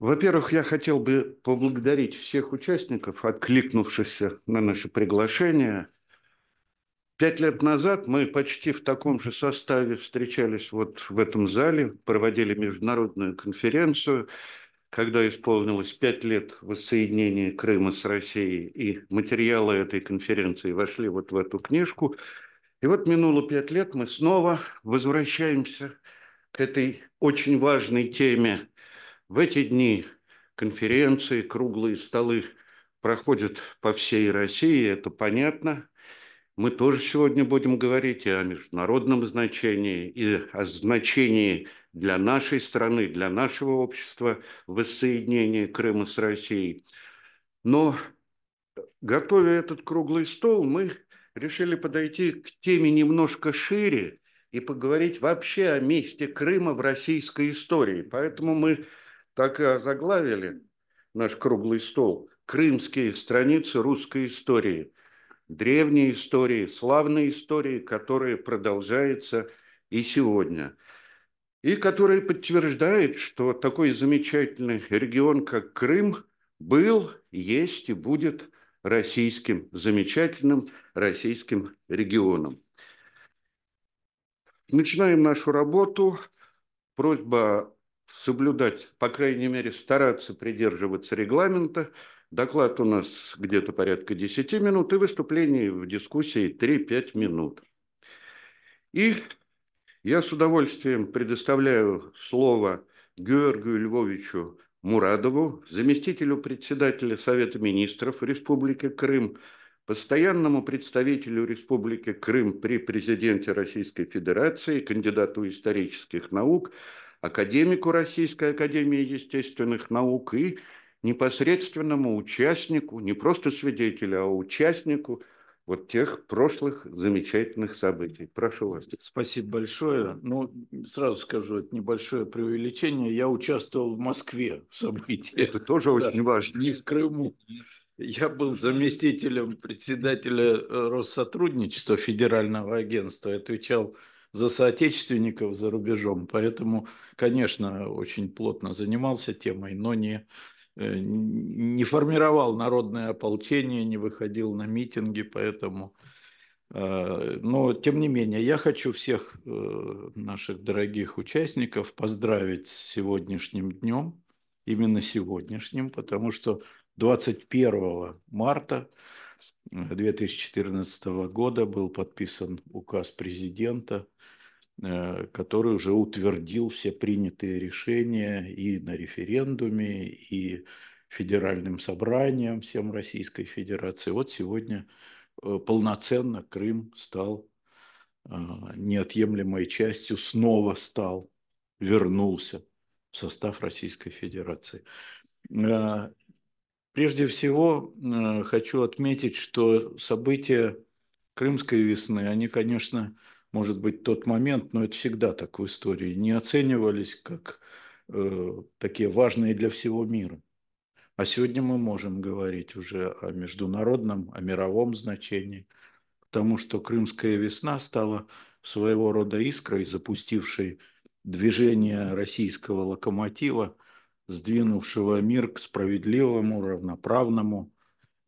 Во-первых, я хотел бы поблагодарить всех участников, откликнувшихся на наше приглашение. Пять лет назад мы почти в таком же составе встречались вот в этом зале, проводили международную конференцию, когда исполнилось пять лет воссоединения Крыма с Россией, и материалы этой конференции вошли вот в эту книжку. И вот минуло пять лет, мы снова возвращаемся к этой очень важной теме в эти дни конференции, круглые столы проходят по всей России, это понятно. Мы тоже сегодня будем говорить и о международном значении, и о значении для нашей страны, для нашего общества воссоединения Крыма с Россией. Но, готовя этот круглый стол, мы решили подойти к теме немножко шире и поговорить вообще о месте Крыма в российской истории. Поэтому мы так и озаглавили наш круглый стол «Крымские страницы русской истории», древней истории, славной истории, которая продолжается и сегодня, и которая подтверждает, что такой замечательный регион, как Крым, был, есть и будет российским, замечательным российским регионом. Начинаем нашу работу. Просьба соблюдать, по крайней мере, стараться придерживаться регламента. Доклад у нас где-то порядка 10 минут, и выступление в дискуссии 3-5 минут. И я с удовольствием предоставляю слово Георгию Львовичу Мурадову, заместителю председателя Совета министров Республики Крым, постоянному представителю Республики Крым при президенте Российской Федерации, кандидату исторических наук, академику Российской Академии Естественных Наук и непосредственному участнику, не просто свидетелю, а участнику вот тех прошлых замечательных событий. Прошу вас. Спасибо большое. Ну, сразу скажу, это небольшое преувеличение. Я участвовал в Москве в событии. Это тоже очень важно. Не в Крыму. Я был заместителем председателя э, Россотрудничества Федерального агентства, отвечал за соотечественников за рубежом. Поэтому, конечно, очень плотно занимался темой, но не, э, не формировал народное ополчение, не выходил на митинги, поэтому... Э, но, тем не менее, я хочу всех э, наших дорогих участников поздравить с сегодняшним днем, именно сегодняшним, потому что 21 марта 2014 года был подписан указ президента – Э, который уже утвердил все принятые решения и на референдуме, и федеральным собранием всем Российской Федерации. Вот сегодня э, полноценно Крым стал э, неотъемлемой частью, снова стал, вернулся в состав Российской Федерации. Прежде всего, хочу отметить, что события Крымской весны, они, конечно, может быть, тот момент, но это всегда так в истории, не оценивались как э, такие важные для всего мира. А сегодня мы можем говорить уже о международном, о мировом значении, потому что Крымская весна стала своего рода искрой, запустившей движение российского локомотива, сдвинувшего мир к справедливому, равноправному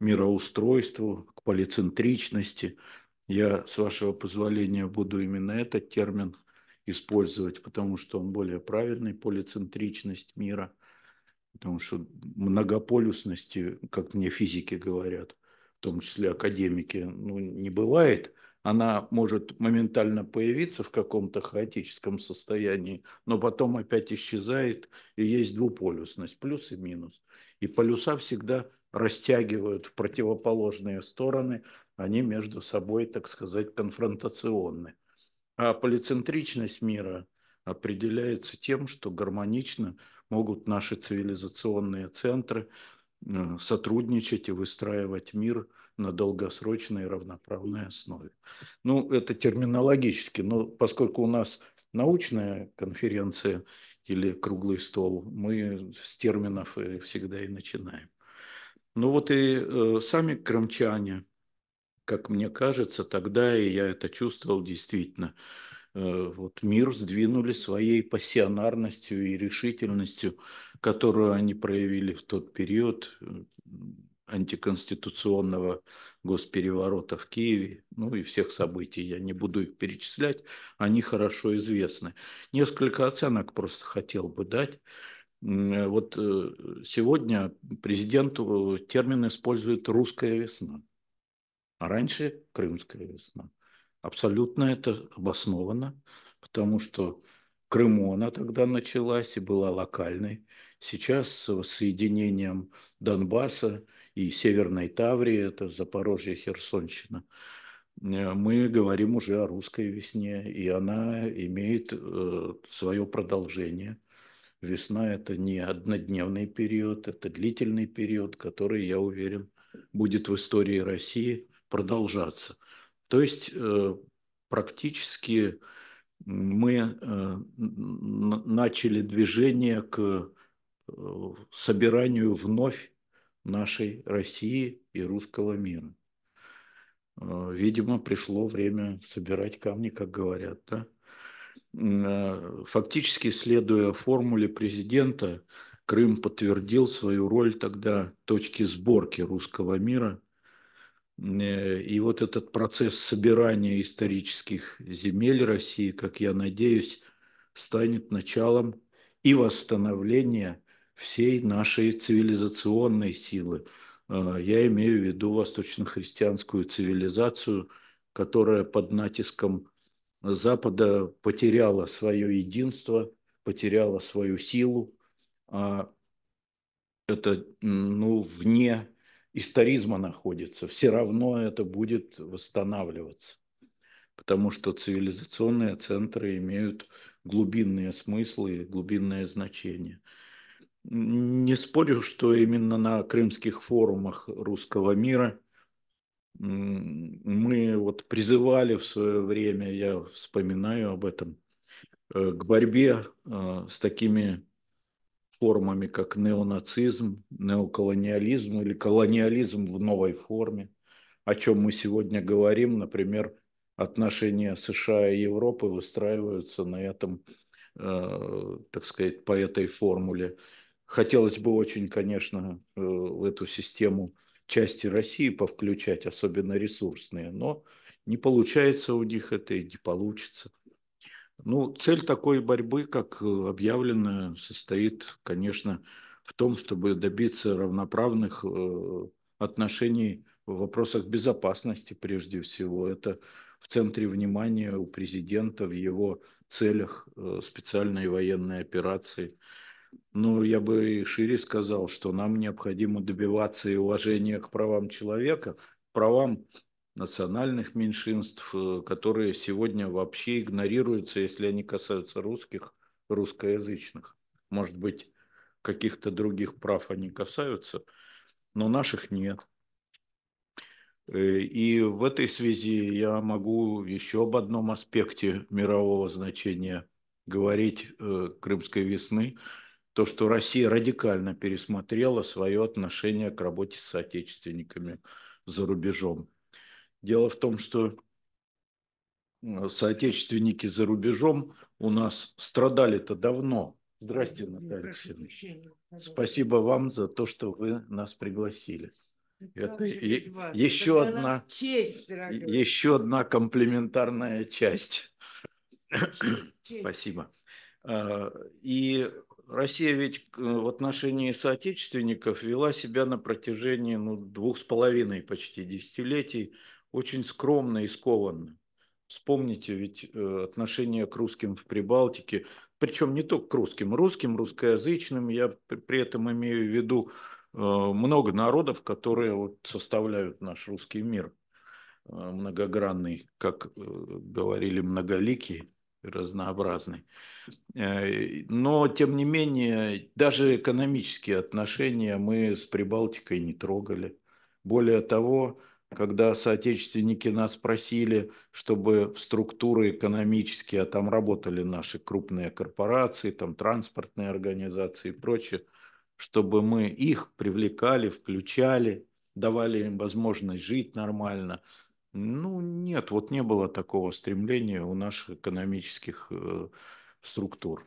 мироустройству, к полицентричности – я, с вашего позволения, буду именно этот термин использовать, потому что он более правильный, полицентричность мира, потому что многополюсности, как мне физики говорят, в том числе академики, ну, не бывает. Она может моментально появиться в каком-то хаотическом состоянии, но потом опять исчезает, и есть двуполюсность, плюс и минус. И полюса всегда растягивают в противоположные стороны, они между собой, так сказать, конфронтационны. А полицентричность мира определяется тем, что гармонично могут наши цивилизационные центры э, сотрудничать и выстраивать мир на долгосрочной и равноправной основе. Ну, это терминологически, но поскольку у нас научная конференция или круглый стол, мы с терминов э, всегда и начинаем. Ну вот и э, сами крымчане – как мне кажется, тогда, и я это чувствовал действительно, э, вот мир сдвинули своей пассионарностью и решительностью, которую они проявили в тот период э, антиконституционного госпереворота в Киеве, ну и всех событий, я не буду их перечислять, они хорошо известны. Несколько оценок просто хотел бы дать. Э, вот сегодня президент термин использует «русская весна» а раньше Крымская весна. Абсолютно это обосновано, потому что в Крыму она тогда началась и была локальной. Сейчас с соединением Донбасса и Северной Таврии, это Запорожье, Херсонщина, э, мы говорим уже о русской весне, и она имеет э, свое продолжение. Весна – это не однодневный период, это длительный период, который, я уверен, будет в истории России продолжаться. То есть э, практически мы э, начали движение к э, собиранию вновь нашей России и русского мира. Видимо, пришло время собирать камни, как говорят. Да? Фактически, следуя формуле президента, Крым подтвердил свою роль тогда точки сборки русского мира – Э, и вот этот процесс собирания исторических земель России, как я надеюсь, станет началом и восстановления всей нашей цивилизационной силы. А, я имею в виду восточно-христианскую цивилизацию, которая под натиском Запада потеряла свое единство, потеряла свою силу. А, это ну, вне историзма находится, все равно это будет восстанавливаться. Потому что цивилизационные центры имеют глубинные смыслы, глубинное значение. Не спорю, что именно на крымских форумах русского мира мы вот призывали в свое время, я вспоминаю об этом, э, к борьбе э, с такими формами, как неонацизм, неоколониализм или колониализм в новой форме, о чем мы сегодня говорим. Например, отношения США и Европы выстраиваются на этом, э, так сказать, по этой формуле. Хотелось бы очень, конечно, э, в эту систему части России повключать, особенно ресурсные, но не получается у них это и не получится. Ну, цель такой борьбы, как э, объявлено, состоит, конечно, в том, чтобы добиться равноправных э, отношений в вопросах безопасности прежде всего. Это в центре внимания у президента в его целях э, специальной военной операции. Но я бы шире сказал, что нам необходимо добиваться и уважения к правам человека, правам национальных меньшинств, э, которые сегодня вообще игнорируются, если они касаются русских, русскоязычных. Может быть, каких-то других прав они касаются, но наших нет. Э, и в этой связи я могу еще об одном аспекте мирового значения говорить э, Крымской весны, то, что Россия радикально пересмотрела свое отношение к работе с соотечественниками за рубежом. Дело в том, что э, соотечественники за рубежом у нас страдали-то давно. Здрасте, Наталья Алексеевна. Спасибо вам за то, что вы нас пригласили. Это е- еще Это одна честь, еще одна комплементарная часть. Честь. Спасибо. А, и Россия ведь э, в отношении соотечественников вела себя на протяжении ну, двух с половиной почти десятилетий очень скромно и скованно. Вспомните ведь э, отношение к русским в Прибалтике, причем не только к русским, русским, русскоязычным, я при этом имею в виду э, много народов, которые вот составляют наш русский мир э, многогранный, как говорили многоликий, разнообразный. Но, тем не менее, даже экономические отношения мы с Прибалтикой не трогали. Более того, когда соотечественники нас просили, чтобы в структуры экономические, а там работали наши крупные корпорации, там транспортные организации и прочее, чтобы мы их привлекали, включали, давали им возможность жить нормально. Ну, нет, вот не было такого стремления у наших экономических э, структур.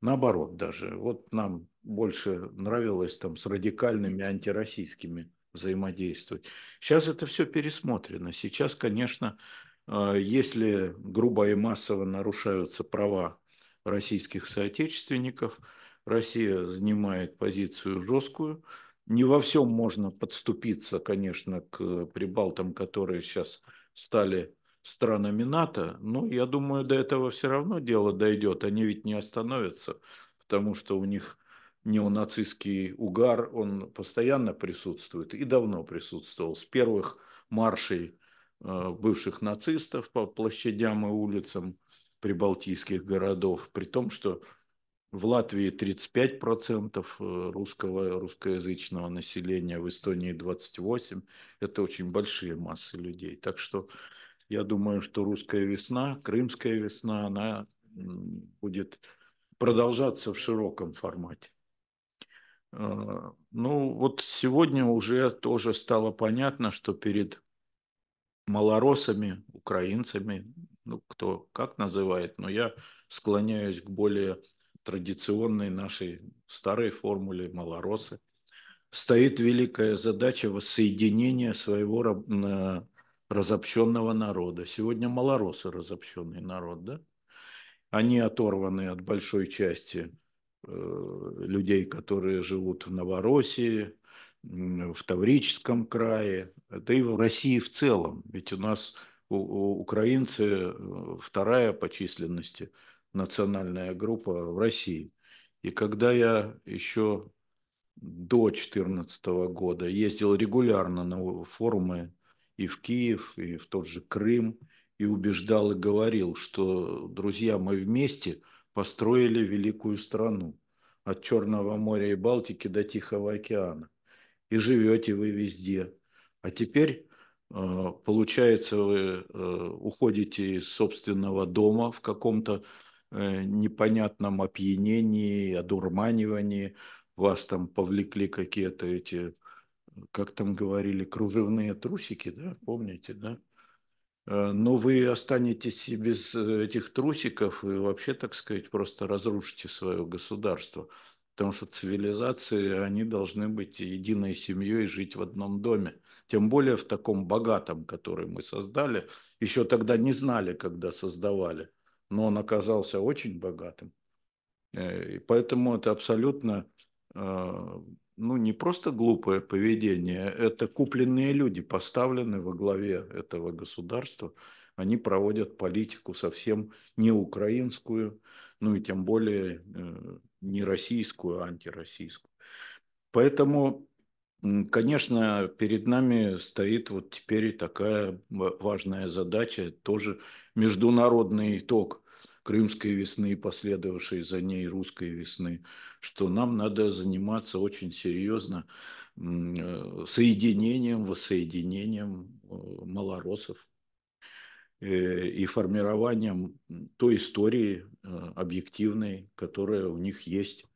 Наоборот даже. Вот нам больше нравилось там с радикальными антироссийскими взаимодействовать. Сейчас это все пересмотрено. Сейчас, конечно, а, если грубо и массово нарушаются права российских соотечественников, Россия занимает позицию жесткую. Не во всем можно подступиться, конечно, к прибалтам, которые сейчас стали странами НАТО, но я думаю, до этого все равно дело дойдет. Они ведь не остановятся, потому что у них неонацистский угар, он постоянно присутствует и давно присутствовал. С первых маршей э, бывших нацистов по площадям и улицам прибалтийских городов, при том, что в Латвии 35% э, русского, русскоязычного населения, в Эстонии 28%. Это очень большие массы людей. Так что я думаю, что русская весна, крымская весна, она будет продолжаться в широком формате. А, ну, вот сегодня уже тоже стало понятно, что перед малоросами, украинцами, ну, кто как называет, но я склоняюсь к более традиционной нашей старой формуле малоросы, стоит великая задача воссоединения своего разобщенного народа. Сегодня малоросы разобщенный народ, да? Они оторваны от большой части Э, людей, которые живут в Новороссии, в Таврическом крае, да и в России в целом. Ведь у нас у, у украинцы э, вторая по численности национальная группа в России. И когда я еще до 2014 года ездил регулярно на форумы и в Киев, и в тот же Крым, и убеждал и говорил, что, друзья, мы вместе – построили великую страну от Черного моря и Балтики до Тихого океана. И живете вы везде. А теперь, э, получается, вы э, уходите из собственного дома в каком-то э, непонятном опьянении, одурманивании. Вас там повлекли какие-то эти, как там говорили, кружевные трусики, да, помните, да? Э, но вы останетесь и без э, этих трусиков и вообще, так сказать, просто разрушите свое государство. Потому что цивилизации, они должны быть единой семьей, жить в одном доме. Тем более в таком богатом, который мы создали. Еще тогда не знали, когда создавали, но он оказался очень богатым. Э, и поэтому это абсолютно ну, не просто глупое поведение, это купленные люди, поставленные во главе этого государства. Они проводят политику совсем не украинскую, ну и тем более э, не российскую, а антироссийскую. Поэтому, конечно, перед нами стоит вот теперь такая важная задача, тоже международный итог крымской весны и последовавшей за ней русской весны, что нам надо заниматься очень серьезно э, соединением, воссоединением э, малоросов э, и формированием той истории объективной, которая у них есть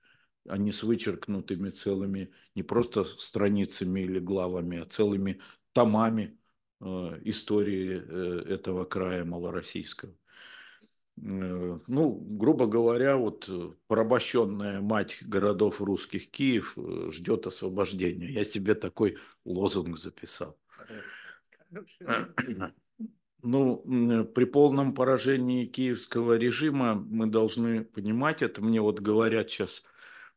а не с вычеркнутыми целыми не просто страницами или главами, а целыми томами истории этого края малороссийского. Э, ну, грубо говоря, вот э, порабощенная мать городов русских Киев э, ждет освобождения. Я себе такой лозунг записал. Ну, при полном поражении киевского режима мы должны понимать, это мне вот говорят сейчас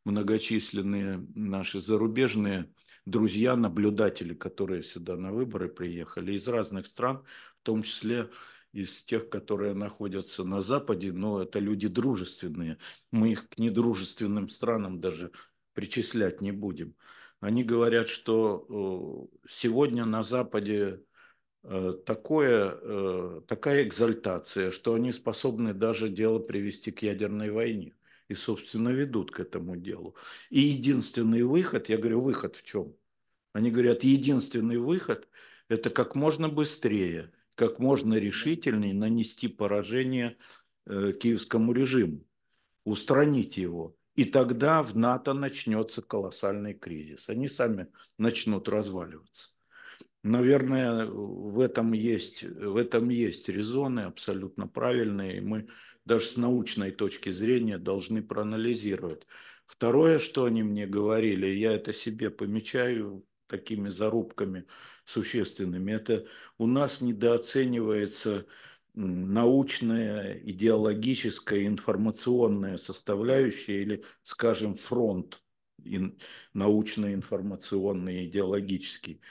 многочисленные наши зарубежные друзья, наблюдатели, которые сюда на выборы приехали из разных стран, в том числе из тех, которые находятся на Западе, но это люди дружественные. Мы их к недружественным странам даже причислять не будем. Они говорят, что э, сегодня на Западе э, такое, э, такая экзальтация, что они способны даже дело привести к ядерной войне. И, собственно, ведут к этому делу. И единственный выход, я говорю, выход в чем? Они говорят, единственный выход – это как можно быстрее как можно решительнее нанести поражение э, киевскому режиму, устранить его. И тогда в НАТО начнется колоссальный кризис. Они сами начнут разваливаться. Наверное, в этом есть, в этом есть резоны абсолютно правильные. И мы даже с научной точки зрения должны проанализировать. Второе, что они мне говорили, я это себе помечаю такими зарубками существенными. Это у нас недооценивается научная, идеологическая, информационная составляющая или, скажем, фронт научно-информационный, идеологический.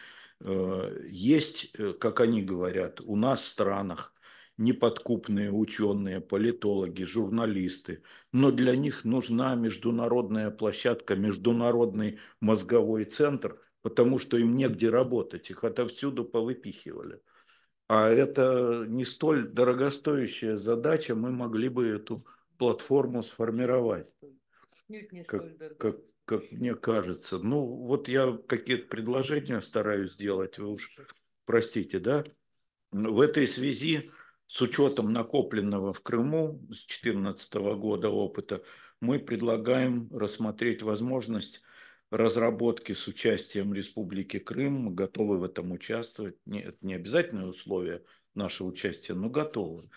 Э, есть, э, как они говорят, у нас в странах неподкупные ученые, политологи, журналисты, но для них нужна международная площадка, международный мозговой центр – потому что им негде работать, их отовсюду повыпихивали. А это не столь дорогостоящая задача, мы могли бы эту платформу сформировать. Нет, не как, столь как, как мне кажется. Ну, вот я какие-то предложения стараюсь сделать, вы уж простите, да? В этой связи, с учетом накопленного в Крыму с 2014 года опыта, мы предлагаем рассмотреть возможность разработки с участием Республики Крым, мы готовы в этом участвовать. Не, это не обязательное условие наше участие, но готовы.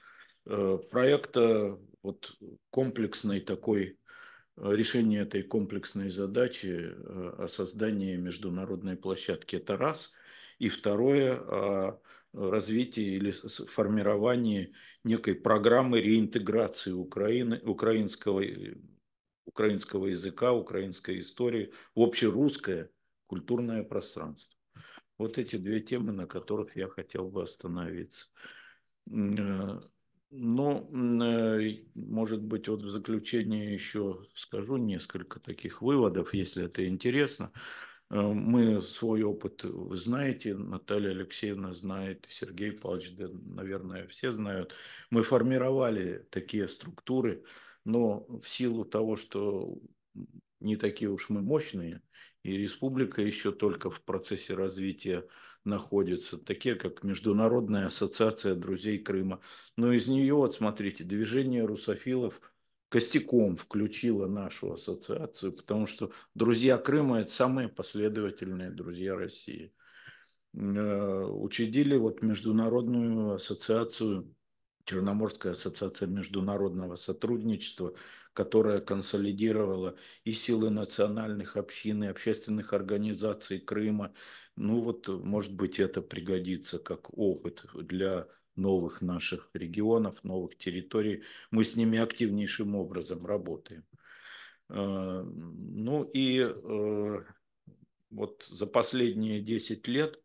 Э, Проекта э, вот комплексной такой э, решение этой комплексной задачи о создании международной площадки. Это раз. И второе, о развитии или формировании некой программы реинтеграции Украины, украинского украинского языка, украинской истории, общерусское культурное пространство. Вот эти две темы, на которых я хотел бы остановиться. Э, но, э, может быть, вот в заключение еще скажу несколько таких выводов, если это интересно. Э, мы свой опыт, знаете, Наталья Алексеевна знает, Сергей Павлович, да, наверное, все знают. Мы формировали такие структуры, но в силу того, что не такие уж мы мощные, и республика еще только в процессе развития находится, такие как Международная ассоциация друзей Крыма. Но из нее, вот смотрите, движение русофилов костяком включило нашу ассоциацию, потому что друзья Крыма – это самые последовательные друзья России. Э, учредили вот Международную ассоциацию Черноморская ассоциация международного сотрудничества, которая консолидировала и силы национальных общин, и общественных организаций Крыма. Ну вот, может быть, это пригодится как опыт для новых наших регионов, новых территорий. Мы с ними активнейшим образом работаем. Э, ну и э, вот за последние 10 лет,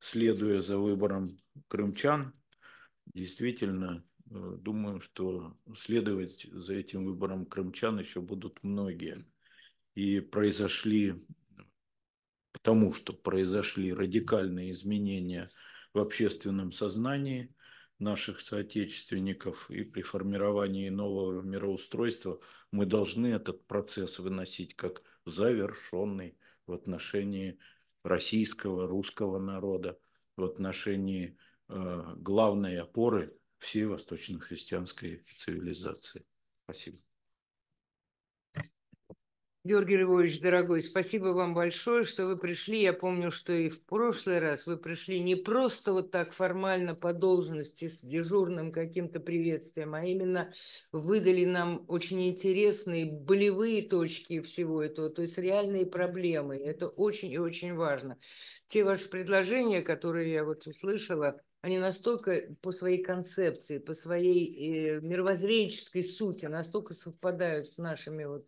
следуя за выбором крымчан, действительно э, думаю, что следовать за этим выбором крымчан еще будут многие. И произошли, потому что произошли радикальные изменения в общественном сознании наших соотечественников, и при формировании нового мироустройства мы должны этот процесс выносить как завершенный в отношении российского, русского народа, в отношении Э, главные опоры всей восточно-христианской цивилизации. Спасибо. Георгий Львович, дорогой, спасибо вам большое, что вы пришли. Я помню, что и в прошлый раз вы пришли не просто вот так формально по должности с дежурным каким-то приветствием, а именно выдали нам очень интересные болевые точки всего этого, то есть реальные проблемы. Это очень и очень важно. Те ваши предложения, которые я вот услышала, они настолько по своей концепции, по своей э, мировоззренческой сути настолько совпадают с нашими вот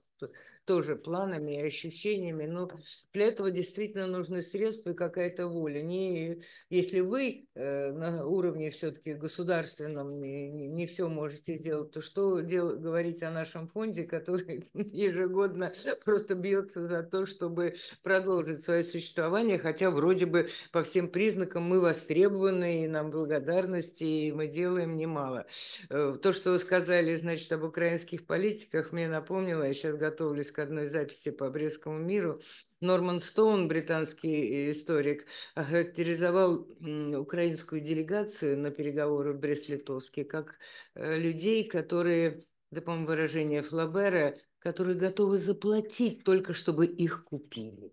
тоже планами и ощущениями, но для этого действительно нужны средства и какая-то воля. Не, если вы э, на уровне все-таки государственном не, не все можете делать, то что дел, говорить о нашем фонде, который ежегодно просто бьется за то, чтобы продолжить свое существование, хотя вроде бы по всем признакам мы востребованы, и нам благодарности, и мы делаем немало. Э, то, что вы сказали, значит, об украинских политиках, мне напомнило, я сейчас готовлюсь к одной записи по Брестскому миру, Норман Стоун, британский историк, охарактеризовал украинскую делегацию на переговоры в Брест-Литовске как э, людей, которые, да, по-моему, выражение Флабера, которые готовы заплатить только, чтобы их купили.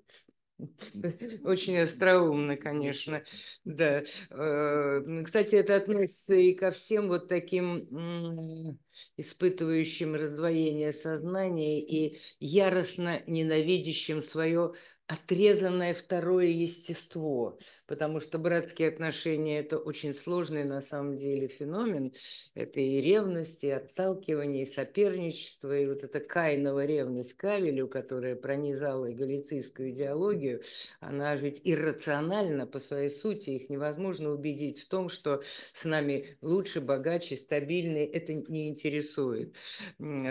Очень остроумно, конечно, да. Э, кстати, это относится и ко всем вот таким испытывающим раздвоение сознания и яростно ненавидящим свое отрезанное второе естество, потому что братские отношения – это очень сложный на самом деле феномен. Это и ревность, и отталкивание, и соперничество, и вот эта кайнова ревность Кавелю, которая пронизала и галицийскую идеологию, она ведь иррациональна по своей сути, их невозможно убедить в том, что с нами лучше, богаче, стабильнее, это не интересует.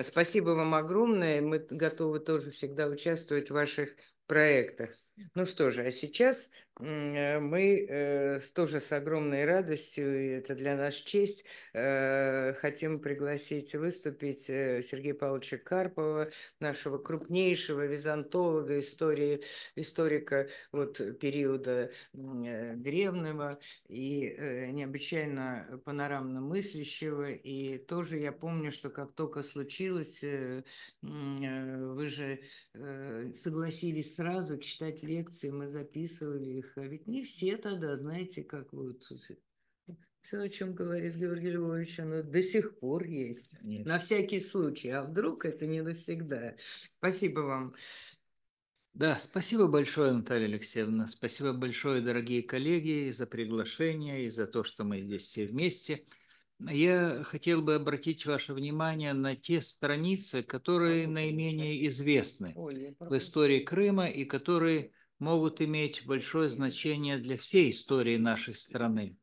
Спасибо вам огромное, мы готовы тоже всегда участвовать в ваших проектах. Ну что же, а сейчас Э, мы э, тоже с огромной радостью, и это для нас честь, э, хотим пригласить выступить Сергея Павловича Карпова, нашего крупнейшего византолога, истории, историка вот, периода древнего и необычайно панорамно мыслящего. И тоже я помню, что как только случилось, вы же согласились сразу читать лекции, мы записывали их их. А ведь не все тогда, знаете, как вот все, о чем говорит Георгий Львович, оно до сих пор есть. Нет. На всякий случай. А вдруг это не навсегда. Спасибо вам. Да, спасибо большое, Наталья Алексеевна. Спасибо большое, дорогие коллеги, за приглашение и за то, что мы здесь все вместе. Я хотел бы обратить ваше внимание на те страницы, которые наименее известны в истории Крыма и которые могут иметь большое значение для всей истории нашей страны.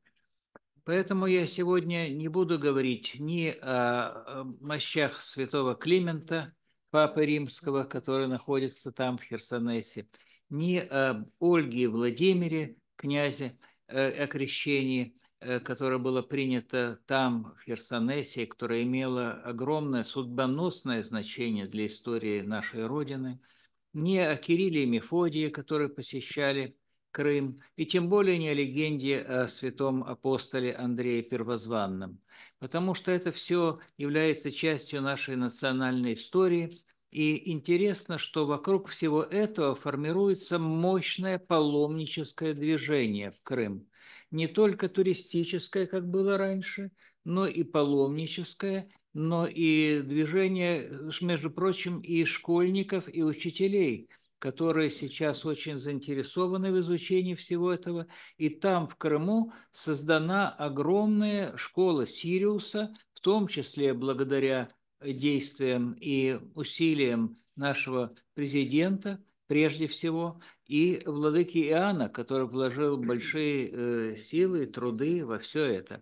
Поэтому я сегодня не буду говорить ни о мощах святого Климента, Папы Римского, который находится там, в Херсонесе, ни о Ольге и Владимире, князе, э, о крещении, э, которое было принято там, в Херсонесе, которое имело огромное судьбоносное значение для истории нашей Родины – не о Кирилле и Мефодии, которые посещали Крым, и тем более не о легенде о святом апостоле Андрее Первозванном, потому что это все является частью нашей национальной истории, и интересно, что вокруг всего этого формируется мощное паломническое движение в Крым. Не только туристическое, как было раньше, но и паломническое, но и движение, э, между прочим, и школьников, и учителей, которые сейчас очень заинтересованы в изучении всего этого. И там, в Крыму, создана огромная школа Сириуса, в том числе благодаря действиям и усилиям нашего президента, прежде всего, и владыки Иоанна, который вложил большие э, силы, и труды во все это.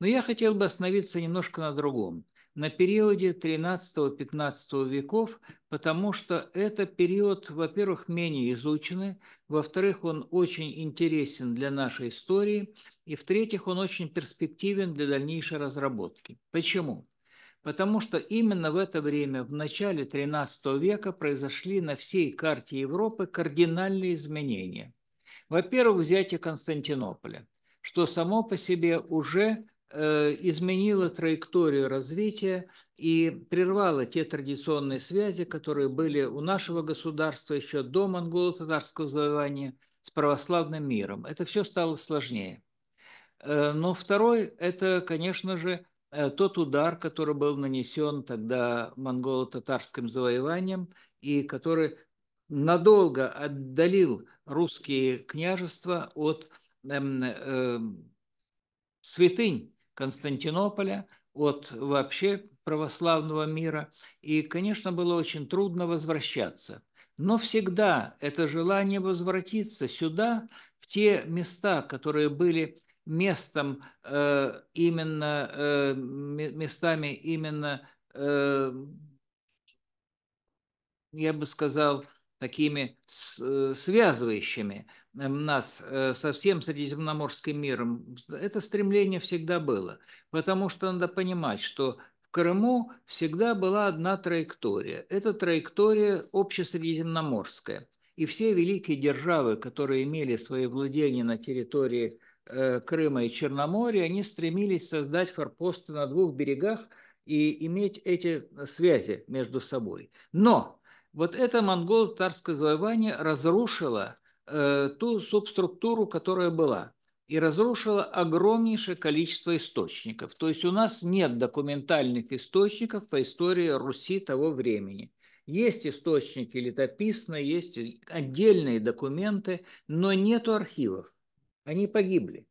Но я хотел бы остановиться немножко на другом на периоде XIII-XV веков, потому что это период, во-первых, менее изученный, во-вторых, он очень интересен для нашей истории, и, в-третьих, он очень перспективен для дальнейшей разработки. Почему? Потому что именно в это время, в начале XIII века, произошли на всей карте Европы кардинальные изменения. Во-первых, взятие Константинополя, что само по себе уже Э, изменила траекторию развития и прервала те традиционные связи, которые были у нашего государства еще до монголо-татарского завоевания с православным миром. Это все стало сложнее. Э, но второй – это, конечно же, э, тот удар, который был нанесен тогда монголо-татарским завоеванием и который надолго отдалил русские княжества от эм, святынь Константинополя, от вообще православного мира. И, конечно, было очень трудно возвращаться. Но всегда это желание возвратиться сюда, в те места, которые были местом э, именно э, местами именно э, я бы сказал такими связывающими Э, нас э, со всем средиземноморским миром, это стремление всегда было. Потому что надо понимать, что в Крыму всегда была одна траектория. Это траектория общесредиземноморская. И все великие державы, которые имели свои владения на территории э, Крыма и Черноморья, они стремились создать форпосты на двух берегах и иметь эти связи между собой. Но вот это монголо-татарское завоевание разрушило Э, ту субструктуру, которая была, и разрушила огромнейшее количество источников. То есть у нас нет документальных источников по истории Руси того времени. Есть источники летописные, есть отдельные документы, но нет архивов. Они погибли.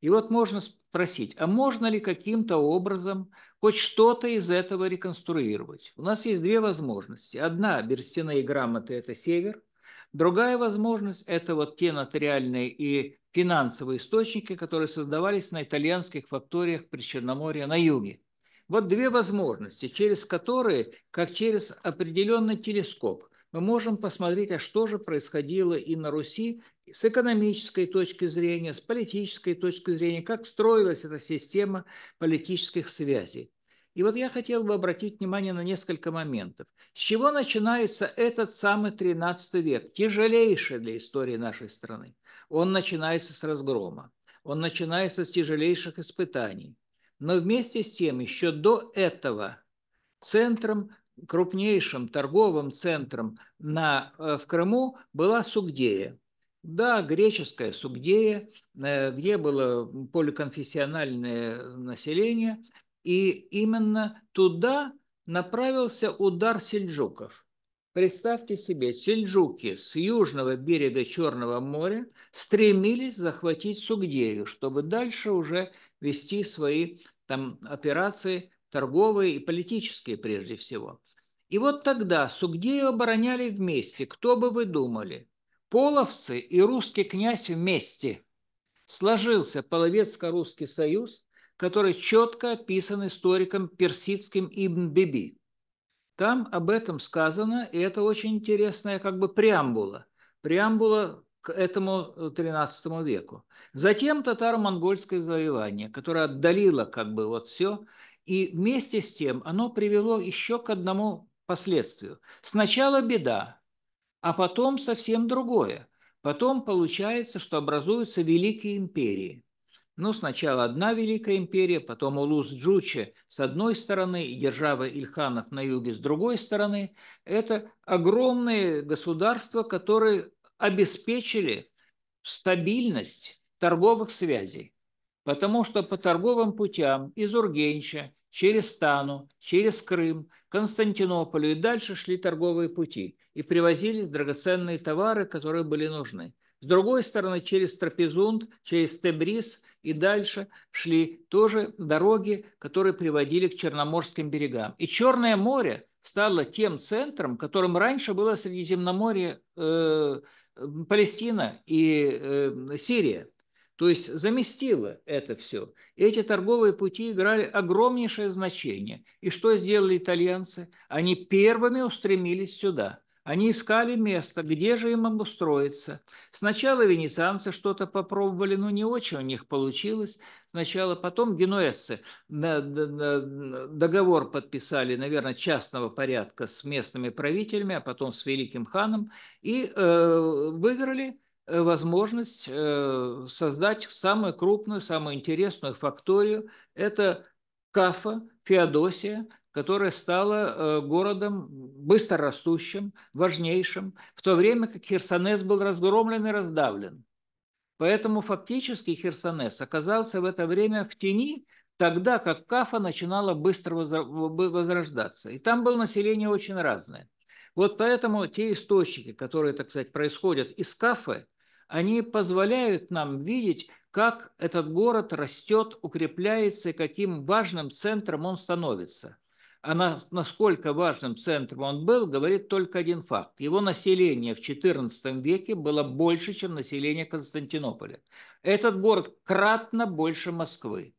И вот можно спросить, а можно ли каким-то образом хоть что-то из этого реконструировать? У нас есть две возможности. Одна – берестяные грамоты – это север – Другая возможность – это вот те нотариальные и финансовые источники, которые создавались на итальянских факториях при Черноморье на юге. Вот две возможности, через которые, как через определенный телескоп, мы можем посмотреть, а что же происходило и на Руси с экономической точки зрения, с политической точки зрения, как строилась эта система политических связей. И вот я хотел бы обратить внимание на несколько моментов. С чего начинается этот самый 13 век, тяжелейший для истории нашей страны? Он начинается с разгрома, он начинается с тяжелейших испытаний. Но вместе с тем, еще до этого центром, крупнейшим торговым центром на, э, в Крыму была Сугдея. Да, греческая Сугдея, э, где было поликонфессиональное население, и именно туда направился удар сельджуков. Представьте себе, сельджуки с южного берега Черного моря стремились захватить Сугдею, чтобы дальше уже вести свои там операции торговые и политические прежде всего. И вот тогда Сугдею обороняли вместе, кто бы вы думали. Половцы и русский князь вместе. Сложился Половецко-Русский союз, который четко описан историком персидским Ибн Биби. Там об этом сказано, и это очень интересная как бы преамбула. Преамбула к этому XIII э, веку. Затем татаро-монгольское завоевание, которое отдалило как бы вот все, и вместе с тем оно привело еще к одному последствию. Сначала беда, а потом совсем другое. Потом получается, что образуются великие империи. Но ну, сначала одна Великая империя, потом Улус-Джучи с одной стороны и держава Ильханов на юге с другой стороны. Это огромные государства, которые обеспечили стабильность торговых связей. Потому что по торговым путям из Ургенча через Стану, через Крым, Константинополь и дальше шли торговые пути и привозились драгоценные товары, которые были нужны. С другой стороны, через Трапезунд, через Тебриз и дальше шли тоже дороги, которые приводили к Черноморским берегам. И Черное море стало тем центром, которым раньше было Средиземноморье, э, Палестина и э, Сирия. То есть заместило это все. Эти торговые пути играли огромнейшее значение. И что сделали итальянцы? Они первыми устремились сюда – они искали место, где же им обустроиться. Сначала венецианцы что-то попробовали, но не очень у них получилось. Сначала потом генуэзцы договор подписали, наверное, частного порядка с местными правителями, а потом с великим ханом, и э, выиграли э, возможность э, создать самую крупную, самую интересную факторию. Это Кафа, Феодосия, которое стало э, городом быстро растущим, важнейшим, в то время как Херсонес был разгромлен и раздавлен. Поэтому фактически Херсонес оказался в это время в тени, тогда как Кафа начинала быстро возрождаться. И там было население очень разное. Вот поэтому те источники, которые, так сказать, происходят из Кафы, они позволяют нам видеть, как этот город растет, укрепляется и каким важным центром он становится а насколько важным центром он был, говорит только один факт. Его население в XIV веке было больше, чем население Константинополя. Этот город кратно больше Москвы.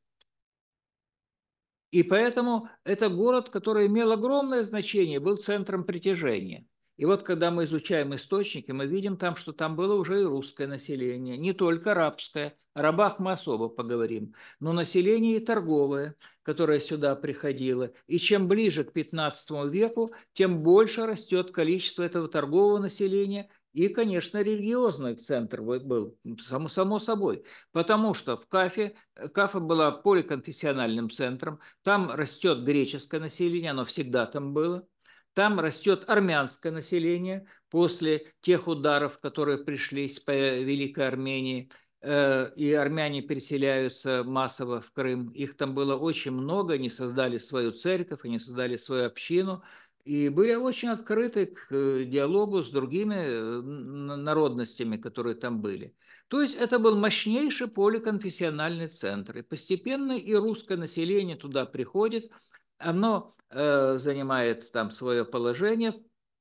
И поэтому это город, который имел огромное значение, был центром притяжения. И вот когда мы изучаем источники, мы видим там, что там было уже и русское население, не только арабское. О рабах мы особо поговорим. Но население и торговое, которое сюда приходило. И чем ближе к 15 веку, тем больше растет количество этого торгового населения. И, конечно, религиозный центр был, само, само собой. Потому что в Кафе, Кафа была поликонфессиональным центром. Там растет греческое население, оно всегда там было там растет армянское население после тех ударов, которые пришлись по Великой Армении, э, и армяне переселяются массово в Крым. Их там было очень много, они создали свою церковь, они создали свою общину, и были очень открыты к э, диалогу с другими э, народностями, которые там были. То есть это был мощнейший поликонфессиональный центр. И постепенно и русское население туда приходит – оно э, занимает там свое положение в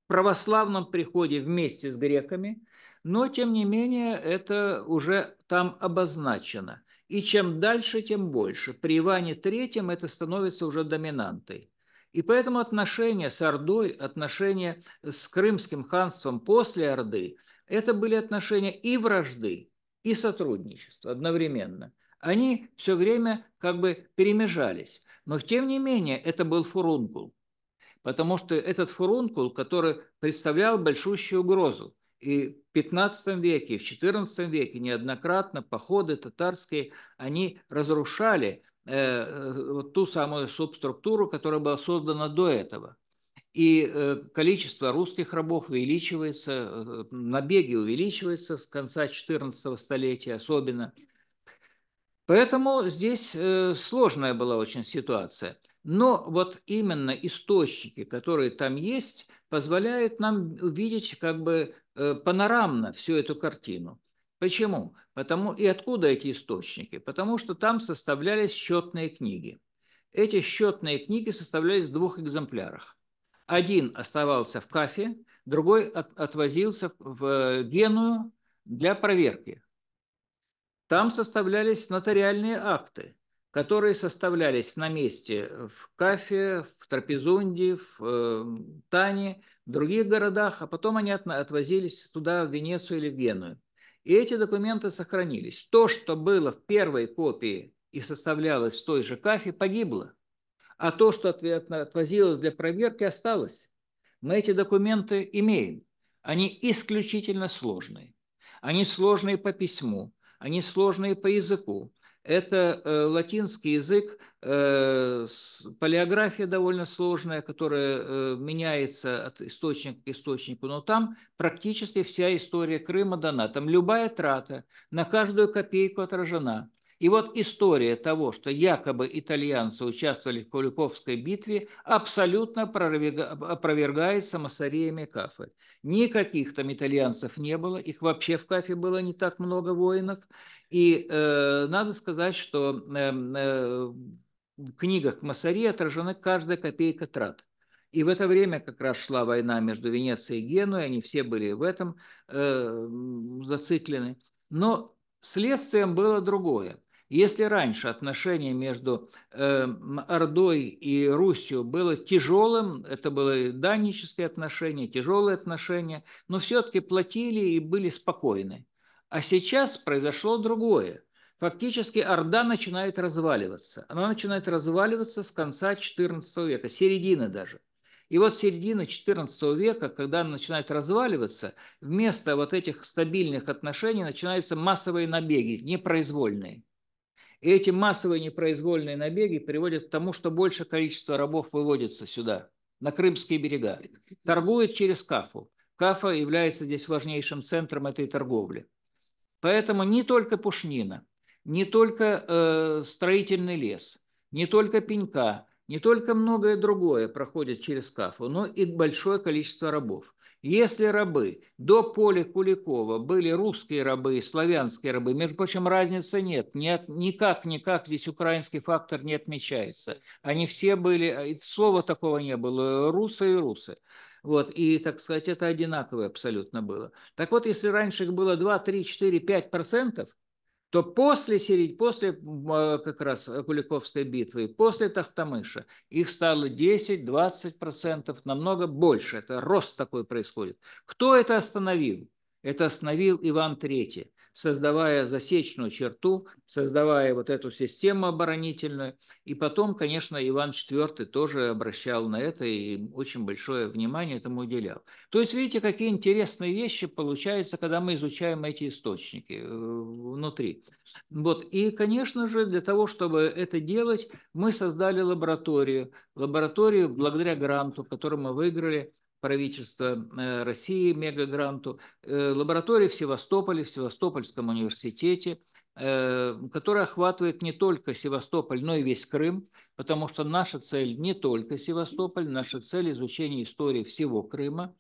православном приходе вместе с греками, но тем не менее это уже там обозначено. И чем дальше, тем больше. При Иване III это становится уже доминантой. И поэтому отношения с Ордой, отношения с Крымским ханством после Орды, это были отношения и вражды, и сотрудничества одновременно. Они все время как бы перемежались. Но тем не менее это был фурункул, потому что этот фурункул, который представлял большущую угрозу, и в 15 веке, и в 14 веке неоднократно походы татарские, они разрушали э, вот ту самую субструктуру, которая была создана до этого. И э, количество русских рабов увеличивается, э, набеги увеличиваются с конца 14 столетия особенно – Поэтому здесь э, сложная была очень ситуация. Но вот именно источники, которые там есть, позволяют нам увидеть как бы э, панорамно всю эту картину. Почему? Потому и откуда эти источники? Потому что там составлялись счетные книги. Эти счетные книги составлялись в двух экземплярах. Один оставался в Кафе, другой отвозился в Геную для проверки там составлялись нотариальные акты, которые составлялись на месте в Кафе, в Трапезунде, в э, Тане, в других городах, а потом они от, отвозились туда, в Венецию или в Геную. И эти документы сохранились. То, что было в первой копии и составлялось в той же Кафе, погибло. А то, что от, отвозилось для проверки, осталось. Мы эти документы имеем. Они исключительно сложные. Они сложные по письму, они сложные по языку. Это э, латинский язык, э, полиография довольно сложная, которая э, меняется от источника к источнику, но там практически вся история Крыма дана. Там любая трата на каждую копейку отражена. И вот история того, что якобы итальянцы участвовали в Куликовской битве, абсолютно опровергается Массариями Кафы. Никаких там итальянцев не было, их вообще в Кафе было не так много воинов. И э, надо сказать, что э, э, в книгах Массарии отражены каждая копейка трат. И в это время как раз шла война между Венецией и Генуей, они все были в этом э, зациклены. Но следствием было другое. Если раньше отношение между эм, Ордой и Русью было тяжелым, это было даннические отношения, тяжелые отношения, но все-таки платили и были спокойны. А сейчас произошло другое. Фактически Орда начинает разваливаться. Она начинает разваливаться с конца XIV века, середины даже. И вот середина XIV века, когда она начинает разваливаться, вместо вот этих стабильных отношений начинаются массовые набеги, непроизвольные. И эти массовые непроизвольные набеги приводят к тому, что большее количество рабов выводится сюда, на Крымские берега, торгует через Кафу. Кафа является здесь важнейшим центром этой торговли. Поэтому не только пушнина, не только э, строительный лес, не только пенька, не только многое другое проходит через Кафу, но и большое количество рабов. Если рабы до поля Куликова были русские рабы и славянские рабы, между прочим, разницы нет, нет никак-никак здесь украинский фактор не отмечается. Они все были, слова такого не было, русы и русы. Вот, и, так сказать, это одинаковое абсолютно было. Так вот, если раньше их было 2, 3, 4, 5 процентов, то после Сирии, после а, как раз э, Куликовской битвы, после Тахтамыша, их стало 10-20%, намного больше. Это рост такой происходит. Кто это остановил? Это остановил Иван третий создавая засечную черту, создавая вот эту систему оборонительную. И потом, конечно, Иван IV тоже обращал на это и очень большое внимание этому уделял. То есть, видите, какие интересные вещи получаются, когда мы изучаем эти источники э, внутри. Вот. И, конечно же, для того, чтобы это делать, мы создали лабораторию. Лабораторию благодаря гранту, который мы выиграли – правительства э, России мегагранту, э, лаборатории в Севастополе, в Севастопольском университете, э, которая охватывает не только Севастополь, но и весь Крым, потому что наша цель не только Севастополь, наша цель изучение истории всего Крыма.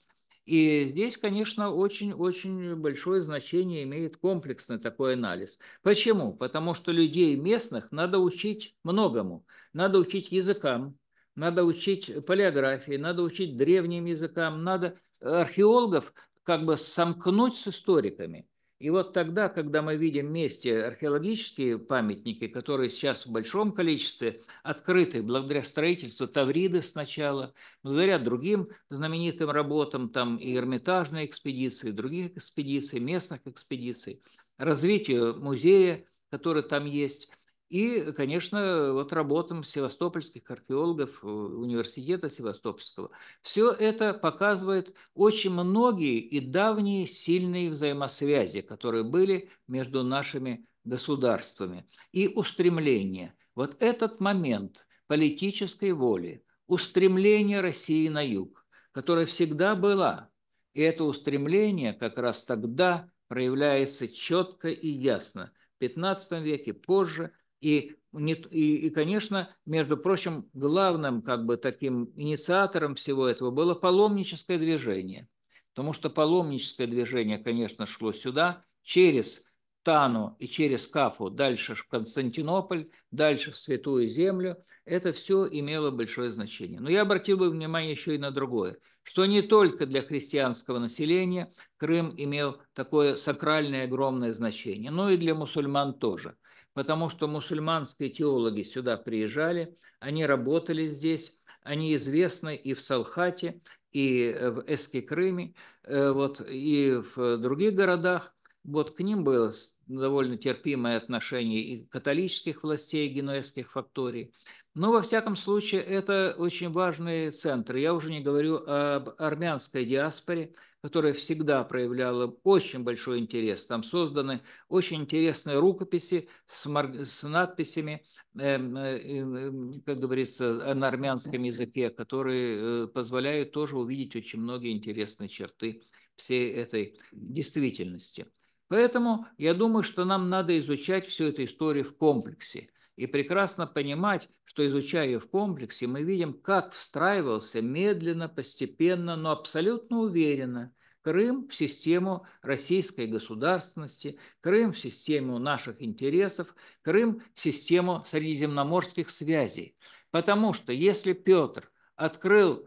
И здесь, конечно, очень-очень большое значение имеет комплексный такой анализ. Почему? Потому что людей местных надо учить многому. Надо учить языкам, надо учить полиографии, надо учить древним языкам, надо археологов как бы сомкнуть с историками. И вот тогда, когда мы видим вместе археологические памятники, которые сейчас в большом количестве открыты благодаря строительству Тавриды сначала, благодаря другим знаменитым работам, там и Эрмитажной экспедиции, других экспедиций, местных экспедиций, развитию музея, который там есть, и, конечно, вот работам севастопольских археологов э, университета Севастопольского. Все это показывает очень многие и давние сильные взаимосвязи, которые были между нашими государствами. И устремление. Вот этот момент политической воли, устремление России на юг, которое всегда было, И это устремление как раз тогда проявляется четко и ясно. В XV веке позже – и, не, и, и, конечно, между прочим, главным как бы таким инициатором всего этого было паломническое движение. Потому что паломническое движение, конечно, шло сюда через Тану и через Кафу, дальше в Константинополь, дальше в Святую Землю, это все имело большое значение. Но я обратил бы внимание еще и на другое, что не только для христианского населения Крым имел такое сакральное огромное значение, но и для мусульман тоже потому что мусульманские теологи сюда приезжали, они работали здесь, они известны и в Салхате, и э, в Эски-Крыме, э, вот, и в э, других городах. Вот к ним было довольно терпимое отношение и католических властей, и генуэзских факторий. Но, во всяком случае, это очень важные центры. Я уже не говорю об армянской диаспоре, которая всегда проявляла очень большой интерес. Там созданы очень интересные рукописи с, мар... с надписями, эм, э, э, как говорится, на армянском языке, которые э, позволяют тоже увидеть очень многие интересные черты всей этой действительности. Поэтому я думаю, что нам надо изучать всю эту историю в комплексе – и прекрасно понимать, что изучая ее в комплексе, мы видим, как встраивался медленно, постепенно, но абсолютно уверенно Крым в систему российской государственности, Крым в систему наших интересов, Крым в систему средиземноморских связей. Потому что если Петр открыл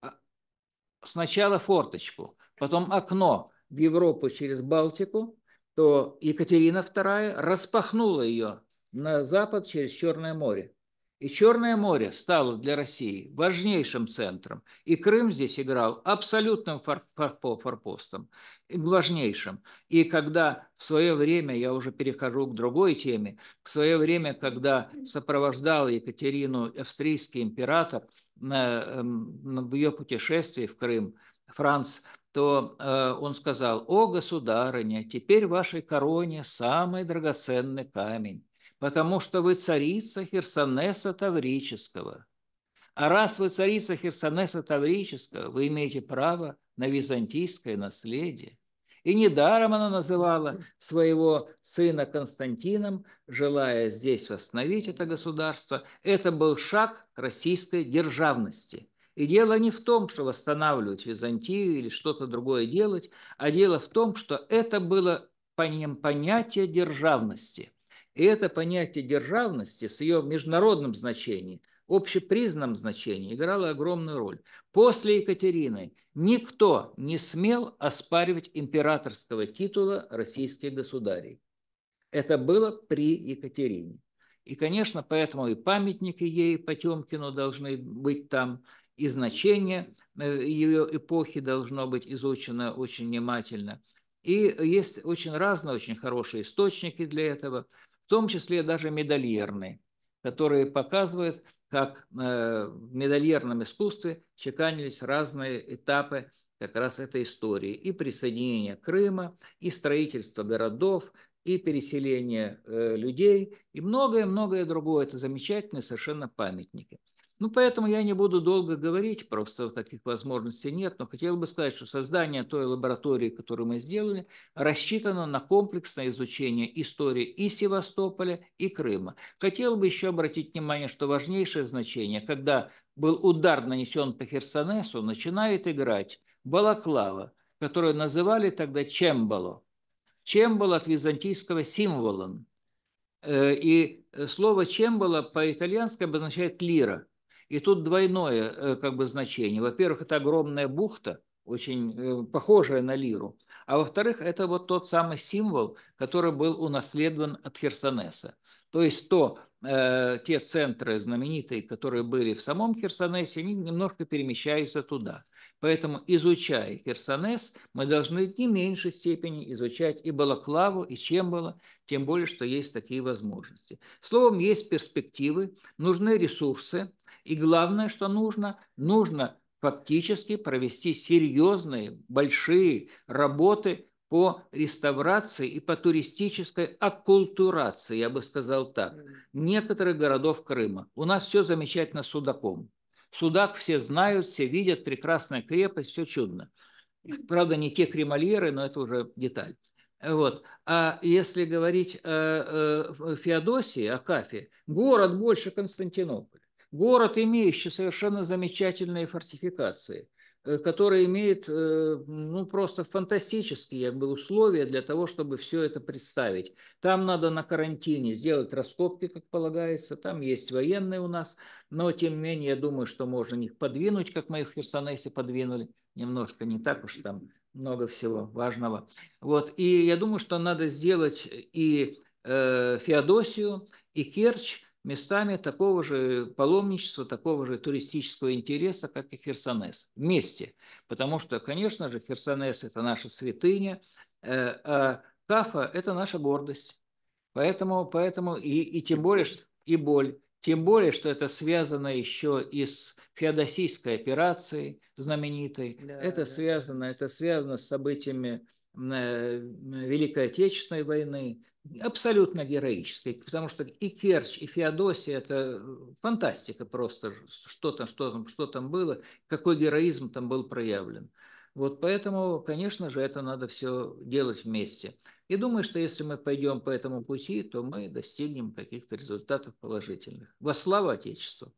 а, сначала форточку, потом окно в Европу через Балтику, то Екатерина II распахнула ее на запад через Черное море. И Черное море стало для России важнейшим центром. И Крым здесь играл абсолютным форпостом, важнейшим. И когда в свое время, я уже перехожу к другой теме, в свое время, когда сопровождал Екатерину австрийский император на, э, на, эм, ее путешествии в Крым, Франц, то э, он сказал, «О, государыня, теперь в вашей короне самый драгоценный камень, потому что вы царица Херсонеса Таврического. А раз вы царица Херсонеса Таврического, вы имеете право на византийское наследие. И недаром она называла своего сына Константином, желая здесь восстановить это государство. Это был шаг российской державности. И дело не в том, что восстанавливать Византию или что-то другое делать, а дело в том, что это было понятие державности – и это понятие державности с ее международным значением, общепризнанном значении играло огромную роль. После Екатерины никто не смел оспаривать императорского титула российских государей. Это было при Екатерине. И, конечно, поэтому и памятники ей Потемкину должны быть там, и значение э, ее эпохи должно быть изучено очень внимательно. И есть очень разные, очень хорошие источники для этого – в том числе даже медальерные, которые показывают, как э, в медальерном искусстве чеканились разные этапы как раз этой истории. И присоединение Крыма, и строительство городов, и переселение э, людей, и многое-многое другое. Это замечательные совершенно памятники. Ну, поэтому я не буду долго говорить, просто таких возможностей нет, но хотел бы сказать, что создание той лаборатории, которую мы сделали, рассчитано на комплексное изучение истории и Севастополя, и Крыма. Хотел бы еще обратить внимание, что важнейшее значение, когда был удар нанесен по Херсонесу, начинает играть балаклава, которую называли тогда чембало. Чембало от византийского символон. Э, и э, слово чембало по-итальянски обозначает лира – и тут двойное э, как бы значение. Во-первых, это огромная бухта, очень э, похожая на лиру. А во-вторых, это вот тот самый символ, который был унаследован от Херсонеса. То есть то, э, те центры знаменитые, которые были в самом Херсонесе, они немножко перемещаются туда. Поэтому, изучая Херсонес, мы должны в не меньшей степени изучать и Балаклаву, и чем было, тем более, что есть такие возможности. Словом, есть перспективы, нужны ресурсы, и главное, что нужно, нужно фактически провести серьезные, большие работы по реставрации и по туристической аккультурации, я бы сказал так, некоторых городов Крыма. У нас все замечательно с Судаком. Судак все знают, все видят, прекрасная крепость, все чудно. Правда, не те кремольеры, но это уже деталь. Вот. А если говорить о Феодосии, о Кафе, город больше Константинополя. Город, имеющий совершенно замечательные фортификации, э, который имеет э, ну, просто фантастические как бы, условия для того, чтобы все это представить. Там надо на карантине сделать раскопки, как полагается, там есть военные у нас, но тем не менее я думаю, что можно их подвинуть, как мы их в Херсонесе подвинули, немножко не так уж там много всего важного. Вот. И я думаю, что надо сделать и э, Феодосию, и Керчь, местами такого же паломничества, такого же туристического интереса, как и Херсонес. Вместе. Потому что, конечно же, Херсонес – это наша святыня, э, а Кафа – это наша гордость. Поэтому, поэтому и, и тем более, и боль. Тем более, что это связано еще и с феодосийской операцией знаменитой. Да, это, да. Связано, это связано с событиями э, Великой Отечественной войны, абсолютно героический, потому что и Керч, и Феодосия – это э, фантастика просто, что там, что там, что там было, какой героизм там был проявлен. Вот поэтому, конечно же, это надо все делать вместе. И думаю, что если мы пойдем по этому пути, то мы достигнем каких-то результатов положительных. Во славу Отечеству.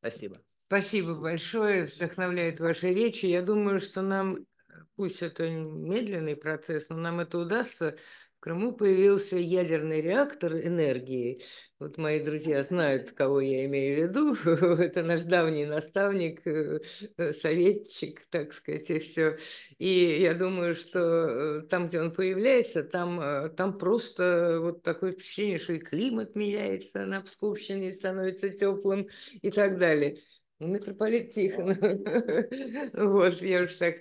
Спасибо. Спасибо большое, вдохновляет ваши речи. Я думаю, что нам, э, пусть это медленный процесс, но нам это удастся в Крыму появился ядерный реактор энергии. Вот мои друзья знают, кого я имею в виду. Это наш давний наставник, э, э, советчик, так сказать, и все. И я думаю, что э, там, где он появляется, там, там просто вот такое впечатление, что и климат меняется на Псковщине, становится теплым и так далее. Митрополит Тихонов. вот, я уж так...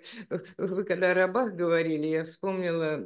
Вы когда о рабах говорили, я вспомнила,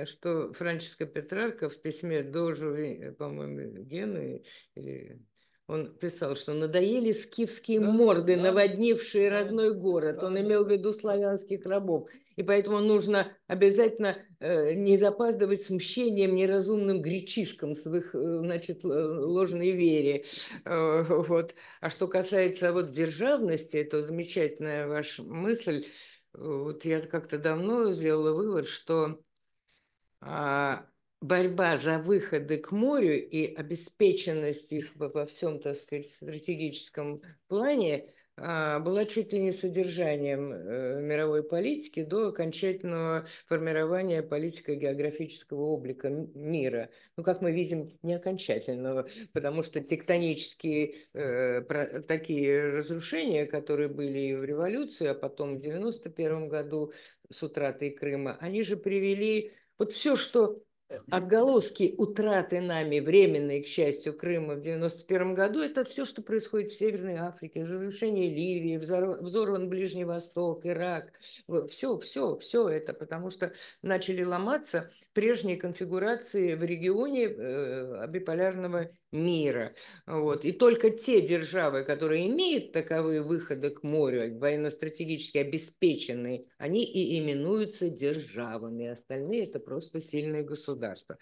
э, что Франческо Петрарко в письме Дожу, по-моему, Гену, э, он писал, что надоели скифские морды, наводнившие родной город. Он имел в виду славянских рабов. И поэтому нужно обязательно э, не запаздывать с мщением неразумным гречишкам в их, э, значит, ложной вере. Э, вот. А что касается вот державности, это замечательная ваша мысль. Вот я как-то давно сделала вывод, что а, борьба за выходы к морю и обеспеченность их во всем, так сказать, стратегическом плане – а, была чуть ли не содержанием э, мировой политики до окончательного формирования политико-географического облика мира. Ну, как мы видим, не окончательного, потому что тектонические э, такие разрушения, которые были и в революцию, а потом в 91 году с утратой Крыма, они же привели вот все, что отголоски утраты нами временной, к счастью, Крыма в 91 году, это все, что происходит в Северной Африке, разрушение Ливии, взорван Ближний Восток, Ирак, все, все, все это, потому что начали ломаться прежние конфигурации в регионе э, биполярного мира. Вот. И только те державы, которые имеют таковые выходы к морю, а, военно-стратегически обеспеченные, они и именуются державами. Остальные – это просто сильные государства.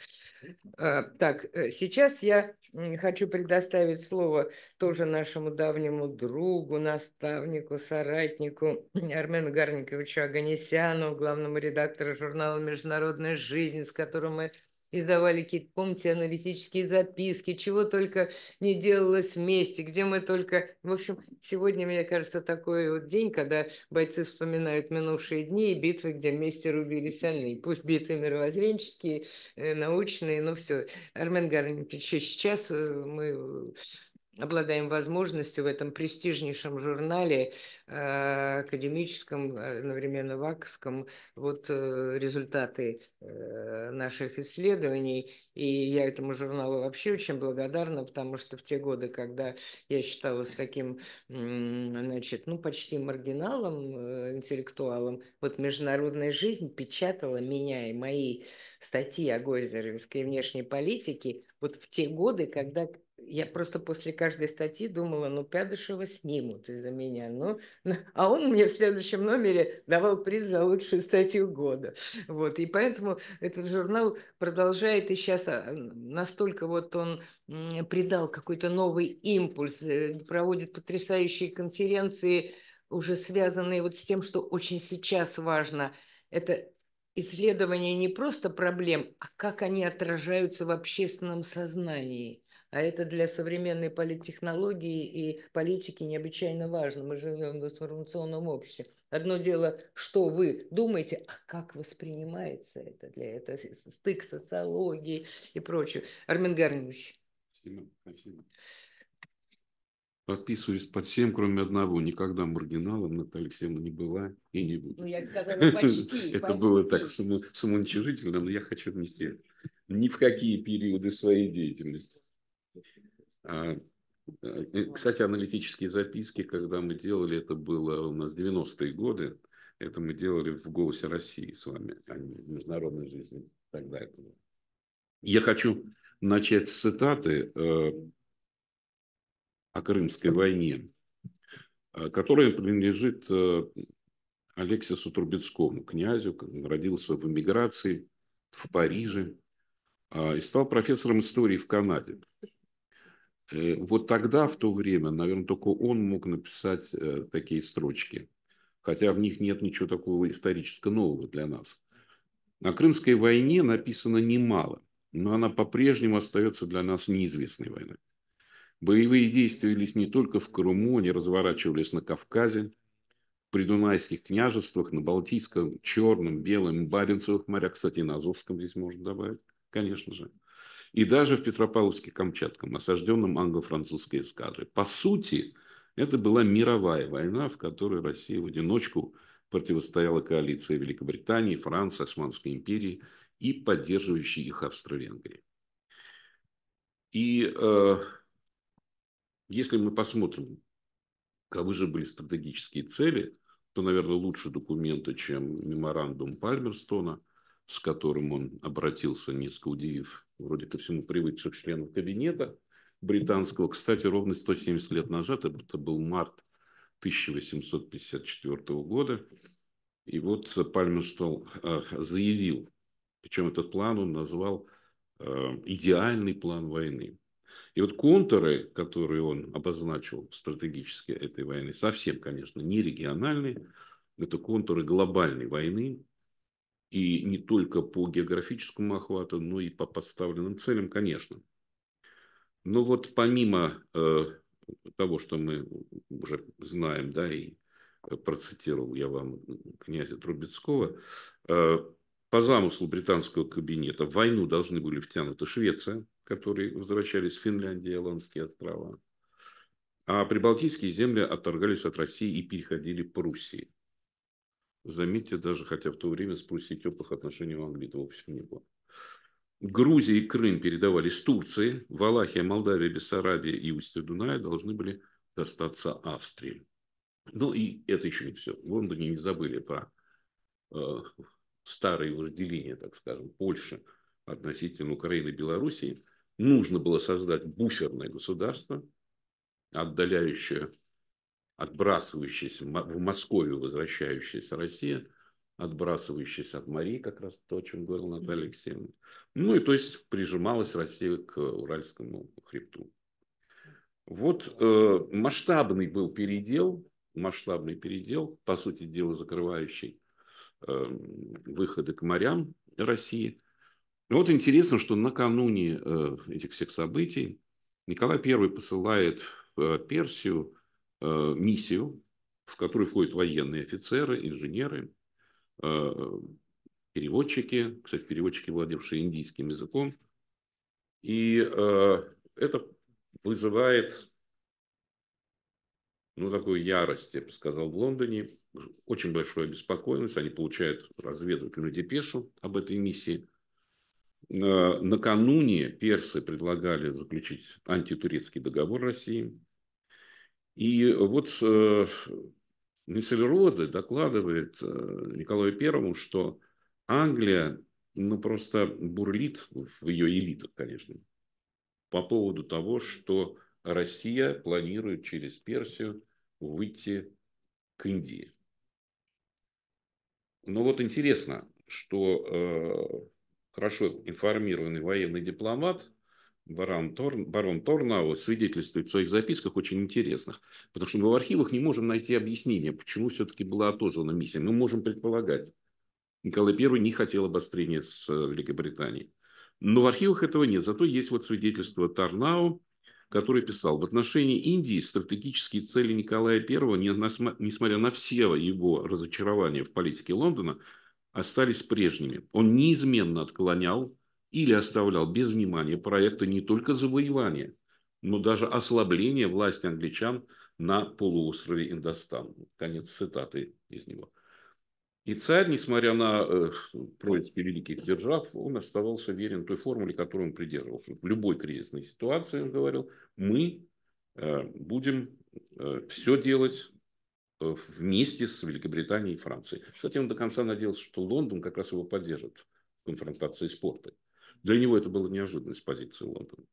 А, так, э, сейчас я хочу предоставить слово тоже нашему давнему другу, наставнику, соратнику Армену Гарниковичу Аганесяну, главному редактору журнала «Международная жизнь», с которым мы издавали какие-то, помните, аналитические записки, чего только не делалось вместе, где мы только... В общем, сегодня, мне кажется, такой вот день, когда бойцы вспоминают минувшие дни и битвы, где вместе рубились они. Пусть битвы мировоззренческие, э, научные, но все. Армен Гарникович, сейчас э, мы обладаем возможностью в этом престижнейшем журнале, э, академическом, э, одновременно ваковском, вот э, результаты наших исследований. И я этому журналу вообще очень благодарна, потому что в те годы, когда я считалась таким, значит, ну, почти маргиналом, интеллектуалом, вот международная жизнь печатала меня и мои статьи о Гользеровской внешней политике вот в те годы, когда я просто после каждой статьи думала, ну, Пядышева снимут из-за меня. Ну, ну, а он мне в следующем номере давал приз за лучшую статью года. Вот, и поэтому этот журнал продолжает и сейчас а, настолько вот он придал какой-то новый импульс, э, проводит потрясающие конференции, уже связанные вот с тем, что очень сейчас важно. Это исследование не просто проблем, а как они отражаются в общественном сознании – а это для современной политтехнологии и политики необычайно важно. Мы живем в информационном обществе. Одно дело, что вы думаете, а как воспринимается это для этого стык социологии и прочее. Армен Гарневич. Спасибо. спасибо. Подписываюсь под всем, кроме одного. Никогда маргиналом Наталья Алексеевна не была и не будет. Ну, я сказала, почти. Это было так самоуничижительно, но я хочу внести ни в какие периоды своей деятельности. А, э, кстати, аналитические записки, когда мы делали, это было у нас 90-е годы. Это мы делали в «Голосе России» с вами, а не в международной жизни тогда это Я хочу начать с цитаты э, о Крымской войне, э, которая принадлежит э, Алексису Трубецкому, князю, родился в эмиграции в Париже э, и стал профессором истории в Канаде. Э, вот тогда, в то время, наверное, только он мог написать э, такие строчки. Хотя в них нет ничего такого исторического нового для нас. На Крымской войне написано немало, но она по-прежнему остается для нас неизвестной войной. Боевые действия велись не только в Крыму, они разворачивались на Кавказе, в придунайских княжествах, на Балтийском, Черном, Белом, Баренцевых морях, кстати, и на Азовском здесь можно добавить, конечно же и даже в Петропавловске-Камчатском, осажденном англо-французской эскадрой. По сути, это была мировая война, в которой Россия в одиночку противостояла коалиции Великобритании, Франции, Османской империи и поддерживающей их Австро-Венгрии. И э, если мы посмотрим, каковы же были стратегические цели, то, наверное, лучше документы, чем меморандум Пальмерстона, с которым он обратился, несколько удивив вроде ко всему привыкших членов кабинета британского. Кстати, ровно 170 лет назад, это был март 1854 года, и вот Пальмерстон э, заявил, причем этот план он назвал э, идеальный план войны. И вот контуры, которые он обозначил стратегически этой войны, совсем, конечно, не региональные, это контуры глобальной войны, и не только по географическому охвату, но и по поставленным целям, конечно. Но вот помимо э, того, что мы уже знаем, да, и э, процитировал я вам князя Трубецкого, э, по замыслу британского кабинета в войну должны были втянуты Швеция, которые возвращались в Финляндии и Иоландские острова, а прибалтийские земли отторгались от России и переходили по Руси. Заметьте, даже хотя в то время спросить теплых отношений в Англии в общем не было. Грузия и Крым передавались Турции, Валахия, Молдавия, Бессарабия и устье Дуная должны были достаться Австрии. Ну и это еще не все. В Лондоне не забыли про э, старые разделения, так скажем, Польши относительно Украины и Белоруссии. Нужно было создать буферное государство, отдаляющее отбрасывающаяся, в Московию возвращающаяся Россия, отбрасывающаяся от Марии, как раз то, о чем говорил Наталья Алексеевна. Ну и то есть прижималась Россия к Уральскому хребту. Вот э, масштабный был передел, масштабный передел, по сути дела закрывающий э, выходы к морям России. Но ну вот интересно, что накануне э, этих всех событий Николай I посылает в э, Персию Э, миссию, в которой входят военные офицеры, инженеры, э, переводчики, кстати, переводчики, владевшие индийским языком. И э, это вызывает ну, такую ярость, я бы сказал, в Лондоне. Очень большую обеспокоенность. Они получают разведывательную депешу об этой миссии. Накануне персы предлагали заключить антитурецкий договор России. И вот э, Миссельроды докладывает э, Николаю Первому, что Англия ну, просто бурлит в ее элитах, конечно, по поводу того, что Россия планирует через Персию выйти к Индии. Но вот интересно, что э, хорошо информированный военный дипломат барон, Торн, барон Торнау свидетельствует в своих записках очень интересных, потому что мы в архивах не можем найти объяснение, почему все-таки была отозвана миссия. Мы можем предполагать. Николай I не хотел обострения с э, Великобританией. Но в архивах этого нет. Зато есть вот свидетельство Торнау, который писал, в отношении Индии стратегические цели Николая I, несмотря на все его разочарования в политике Лондона, остались прежними. Он неизменно отклонял или оставлял без внимания проекты не только завоевания, но даже ослабления власти англичан на полуострове Индостан. Конец цитаты из него. И царь, несмотря на э, происки великих держав, он оставался верен той формуле, которую он придерживался. В любой кризисной ситуации, он говорил, мы э, будем э, все делать э, вместе с Великобританией и Францией. Кстати, он до конца надеялся, что Лондон как раз его поддержит в конфронтации с Портой. Для него это была неожиданность позиции Лондона.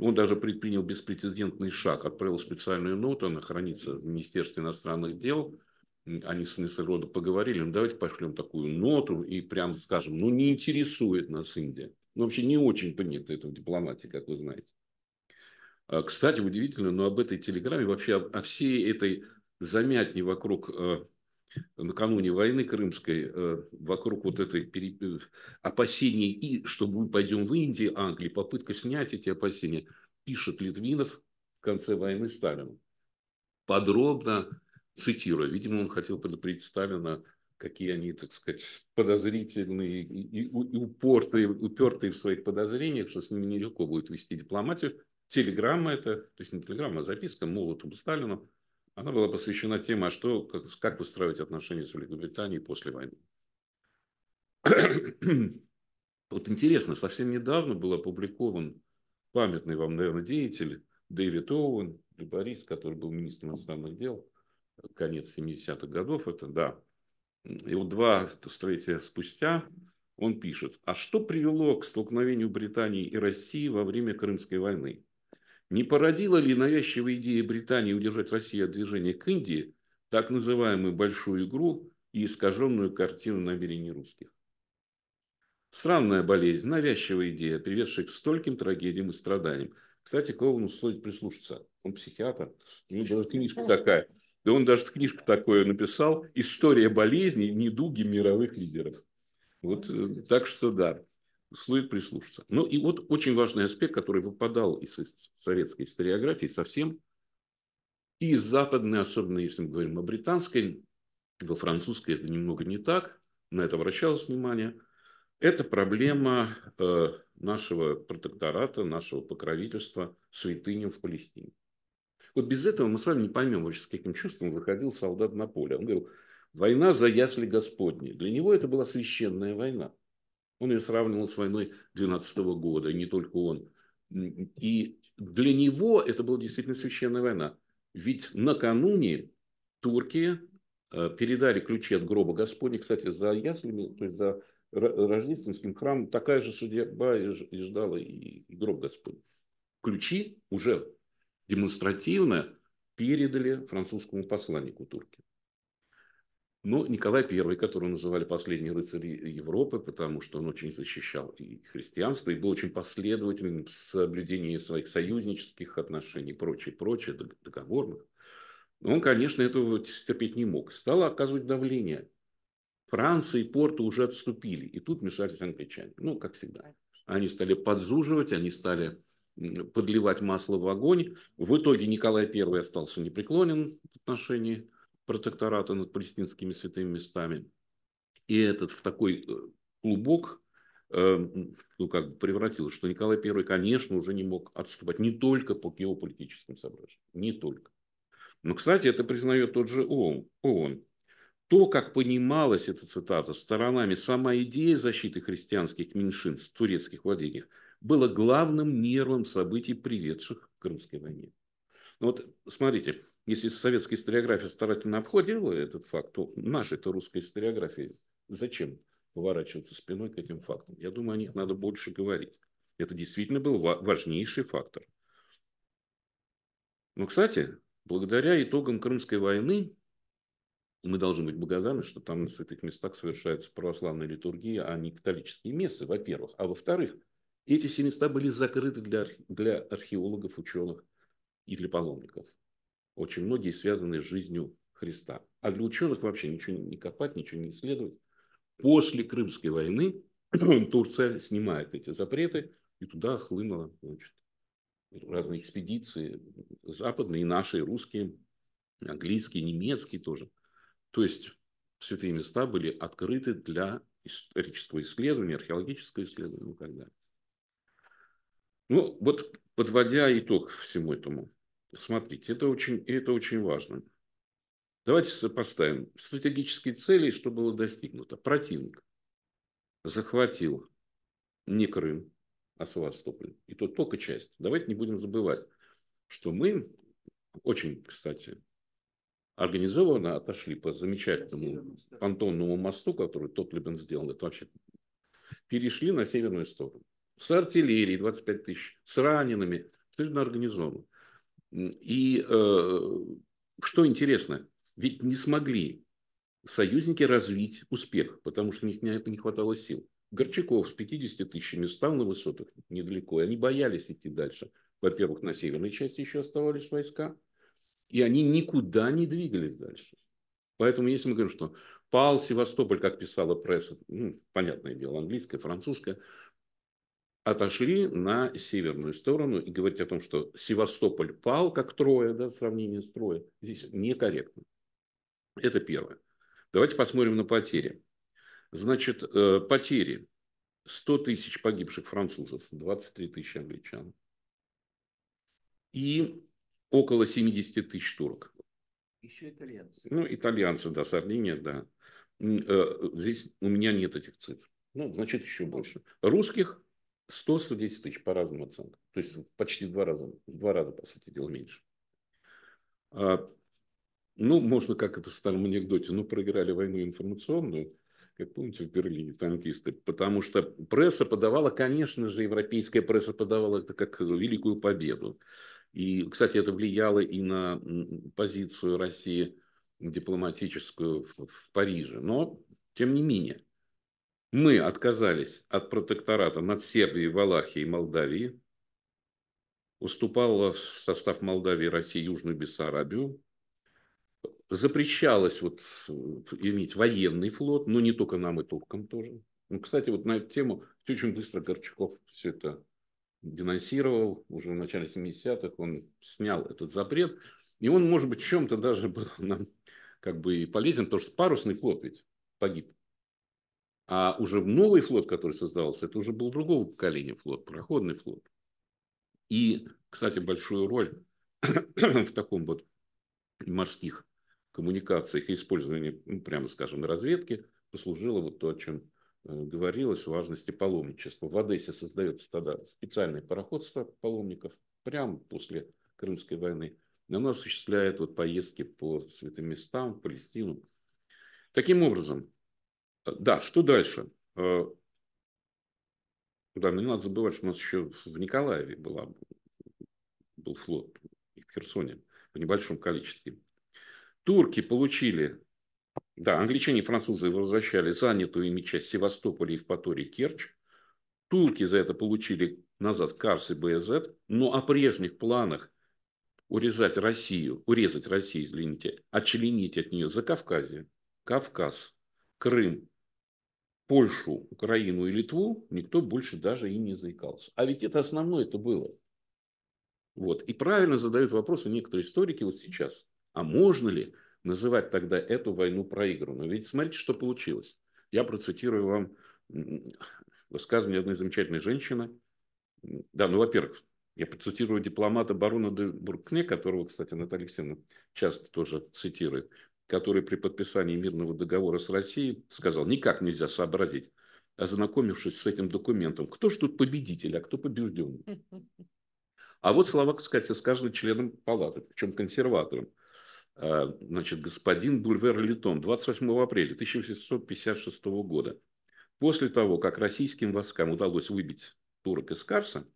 Он даже предпринял беспрецедентный шаг, отправил специальную ноту, она хранится в Министерстве иностранных дел. Они с Несерода поговорили, ну давайте пошлем такую ноту и прямо скажем, ну не интересует нас Индия. Ну вообще не очень принято это в дипломатии, как вы знаете. А, кстати, удивительно, но об этой телеграмме, вообще о, о всей этой замятне вокруг э, накануне войны Крымской, э, вокруг вот этой пере... Э, опасений, и что мы пойдем в Индию, Англию, попытка снять эти опасения, пишет Литвинов в конце войны Сталину. Подробно цитируя, видимо, он хотел предупредить Сталина, какие они, так сказать, подозрительные и, и, и упертые в своих подозрениях, что с ними нелегко будет вести дипломатию. Телеграмма это, то есть не телеграмма, а записка Молотову Сталину – она была посвящена теме, а что, как, как выстраивать отношения с Великобританией после войны. вот интересно, совсем недавно был опубликован памятный вам, наверное, деятель Дэвид Оуэн, Борис, который был министром иностранных дел, конец 70-х годов, это да. И вот два столетия спустя он пишет, а что привело к столкновению Британии и России во время Крымской войны? Не породила ли навязчивая идея Британии удержать Россию от движения к Индии так называемую «большую игру» и искаженную картину намерений русских? Странная болезнь, навязчивая идея, приведшая к стольким трагедиям и страданиям. Кстати, Ковану стоит прислушаться. Он психиатр, у него даже книжка такая. Да он даже книжку такое написал «История болезней, недуги мировых лидеров». Вот, э, так что да стоит прислушаться. Ну и вот очень важный аспект, который выпадал из советской историографии совсем, и из западной, особенно если мы говорим о британской, во французской это немного не так, на это обращалось внимание, это проблема э, нашего протектората, нашего покровительства святыням в Палестине. Вот без этого мы с вами не поймем вообще, с каким чувством выходил солдат на поле. Он говорил, война за ясли Господни. Для него это была священная война. Он ее сравнивал с войной 12 года, и не только он. И для него это была действительно священная война. Ведь накануне турки э, передали ключи от гроба Господня. Кстати, за яслями, то есть за рождественским храмом такая же судьба и ждала и гроб Господень. Ключи уже демонстративно передали французскому посланнику турки. Ну, Николай I, которого называли последний рыцарь Европы, потому что он очень защищал и христианство, и был очень последовательным в соблюдении своих союзнических отношений, прочее, прочее, договорных. Но он, конечно, этого терпеть не мог. Стало оказывать давление. Франция и Порту уже отступили, и тут мешались англичане. Ну, как всегда. Они стали подзуживать, они стали подливать масло в огонь. В итоге Николай I остался непреклонен в отношении протектората над палестинскими святыми местами. И этот в такой э, клубок эм, ну, как бы превратилось, что Николай I, конечно, уже не мог отступать не только по геополитическим соображениям, не только. Но, кстати, это признает тот же ООН. ООН. То, как понималась эта цитата сторонами, сама идея защиты христианских меньшинств в турецких владениях, была главным нервом событий, приведших к Крымской войне. Ну вот смотрите, если советская историография старательно обходила этот факт, то наша-то русской историографии, зачем поворачиваться спиной к этим фактам? Я думаю, о них надо больше говорить. Это действительно был важнейший фактор. Но, кстати, благодаря итогам Крымской войны мы должны быть благодарны, что там на святых местах совершается православная литургия, а не католические мессы, во-первых. А во-вторых, эти все места были закрыты для, для археологов, ученых и для паломников очень многие связаны с жизнью Христа. А для ученых вообще ничего не копать, ничего не исследовать. После Крымской войны Турция снимает эти запреты, и туда хлынуло значит, разные экспедиции, западные, наши, русские, английские, немецкие тоже. То есть святые места были открыты для исторического исследования, археологического исследования и так далее. Ну, вот подводя итог всему этому, Смотрите, это очень, это очень важно. Давайте сопоставим стратегические цели и что было достигнуто. Противник захватил не Крым, а Севастополь. И то только часть. Давайте не будем забывать, что мы очень, кстати, организованно отошли по замечательному понтонному мосту, который тот Лебен сделал. Это вообще перешли на северную сторону. С артиллерией 25 тысяч, с ранеными. совершенно организованно. И э, что интересно, ведь не смогли союзники развить успех, потому что у них на это не хватало сил. Горчаков с 50 тысячами стал на высотах недалеко, и они боялись идти дальше. Во-первых, на северной части еще оставались войска, и они никуда не двигались дальше. Поэтому, если мы говорим, что пал Севастополь, как писала пресса, ну, понятное дело, английская, французская, отошли на северную сторону и говорить о том, что Севастополь пал как трое, да, сравнение с трое, здесь некорректно. Это первое. Давайте посмотрим на потери. Значит, э, потери. 100 тысяч погибших французов, 23 тысячи англичан. И около 70 тысяч турок. Еще итальянцы. Ну, итальянцы, да, Сардиния, да. Э, здесь у меня нет этих цифр. Ну, значит, еще больше. Русских 100-110 тысяч по разным оценкам. То есть почти в два раза, в два раза, по сути дела, меньше. А, ну, можно, как это в старом анекдоте, ну, проиграли войну информационную, как помните, в Берлине танкисты, потому что пресса подавала, конечно же, европейская пресса подавала это как великую победу. И, кстати, это влияло и на позицию России дипломатическую в, в Париже. Но, тем не менее, мы отказались от протектората над Сербией, Валахией и Молдавией. Уступала в состав Молдавии России Южную Бессарабию. Запрещалось вот э, иметь военный флот, но не только нам и туркам тоже. Ну, кстати, вот на эту тему очень быстро Горчаков все это денонсировал уже в начале 70-х, он снял этот запрет. И он, может быть, в чем-то даже был нам как бы и полезен, потому что парусный флот ведь погиб а уже новый флот, который создавался, это уже был другого поколения флот, пароходный флот. И, кстати, большую роль в таком вот морских коммуникациях и использовании, ну, прямо скажем, разведки послужило вот то, о чем э, говорилось, важности паломничества. В Одессе создается тогда специальное пароходство паломников прямо после Крымской войны. И оно осуществляет вот поездки по святым местам, в Палестину. Таким образом, Э, да, что дальше? Э, да, но ну не надо забывать, что у нас еще в Николаеве была, был флот, и в Херсоне, в небольшом количестве. Турки получили, да, англичане и французы возвращали занятую ими часть Севастополя, и в Евпатории, Керч. Турки за это получили назад Карс и БЗ, но о прежних планах урезать Россию, урезать Россию, извините, отчленить от нее за Кавказе, Кавказ, Крым, Польшу, Украину и Литву, никто больше даже и не заикался. А ведь это основное это было. Вот. И правильно задают вопросы некоторые историки вот сейчас. А можно ли называть тогда эту войну проигранную? Ведь смотрите, что получилось. Я процитирую вам высказывание одной замечательной женщины. Да, ну, во-первых, я процитирую дипломата барона де Буркне, которого, кстати, Наталья Алексеевна часто тоже цитирует который при подписании мирного договора с Россией сказал, никак нельзя сообразить, ознакомившись с этим документом, кто же тут победитель, а кто побежденный. А вот слова, кстати, сказаны членом палаты, причем консерватором. А, значит, господин Бульвер Литон, 28 апреля 1856 года. После того, как российским войскам удалось выбить турок из Карса,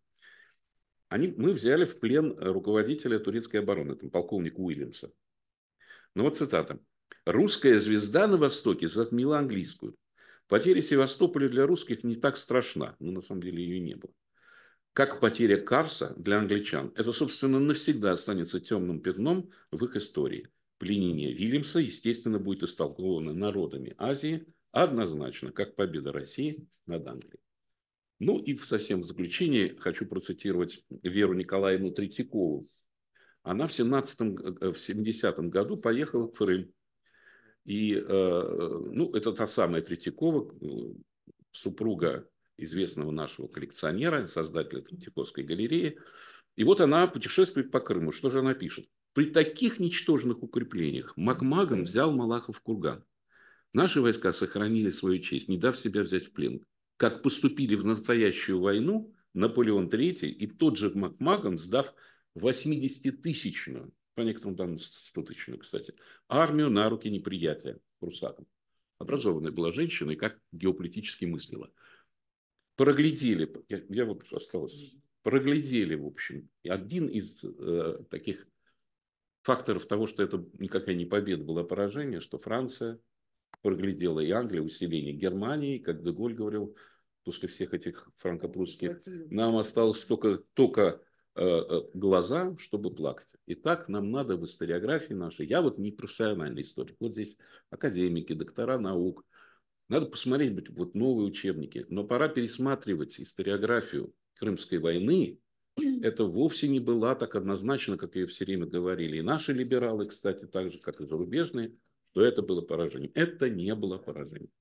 они, мы взяли в плен руководителя турецкой обороны, там, полковника Уильямса. Ну вот цитата. «Русская звезда на Востоке затмила английскую. Потеря Севастополя для русских не так страшна». но ну, на самом деле, ее не было. Как потеря Карса для англичан. Это, собственно, навсегда останется темным пятном в их истории. Пленение Вильямса, естественно, будет истолковано народами Азии а однозначно, как победа России над Англией. Ну и совсем в заключение хочу процитировать Веру Николаевну Третьякову, она в, 17 э, в 70 году поехала к Крым. И, э, э, ну, это та самая Третьякова, супруга известного нашего коллекционера, создателя Третьяковской галереи. И вот она путешествует по Крыму. Что же она пишет? При таких ничтожных укреплениях Макмагом взял Малахов курган. Наши войска сохранили свою честь, не дав себя взять в плен. Как поступили в настоящую войну Наполеон III и тот же Макмаган, сдав 80-тысячную, по некоторым данным 100-тысячную, кстати, армию на руки неприятия прусакам. Образованная была женщина и как геополитически мыслила. Проглядели, я, я вот осталось, проглядели, в общем, один из э, таких факторов того, что это никакая не победа была поражение, что Франция проглядела и Англия, усиление Германии, как Деголь говорил, после всех этих франко-прусских, нам осталось только, только Э, э, глаза, чтобы плакать. И так нам надо в историографии нашей. Я вот не профессиональный историк. Вот здесь академики, доктора наук. Надо посмотреть быть вот новые учебники. Но пора пересматривать историографию Крымской войны. Это вовсе не было так однозначно, как ее все время говорили. И наши либералы, кстати, так же, как и зарубежные, то это было поражение. Это не было поражением.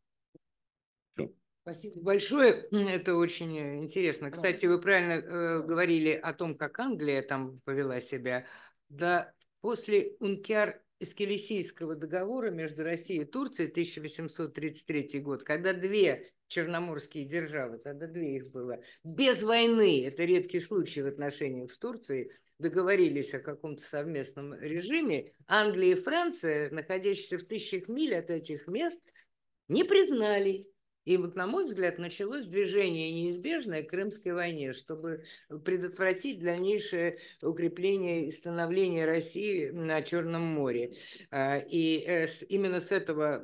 Спасибо большое. Это очень э, интересно. Кстати, вы правильно э, говорили о том, как Англия там повела себя. Да, после Ункиар Эскелесийского договора между Россией и Турцией 1833 год, когда две черноморские державы, тогда две их было, без войны, это редкий случай в отношениях с Турцией, договорились о каком-то совместном режиме, Англия и Франция, находящиеся в тысячах миль от этих мест, не признали и вот, на мой взгляд, началось движение неизбежное к Крымской войне, чтобы предотвратить дальнейшее укрепление и становление России на Черном море. А, и э, именно с этого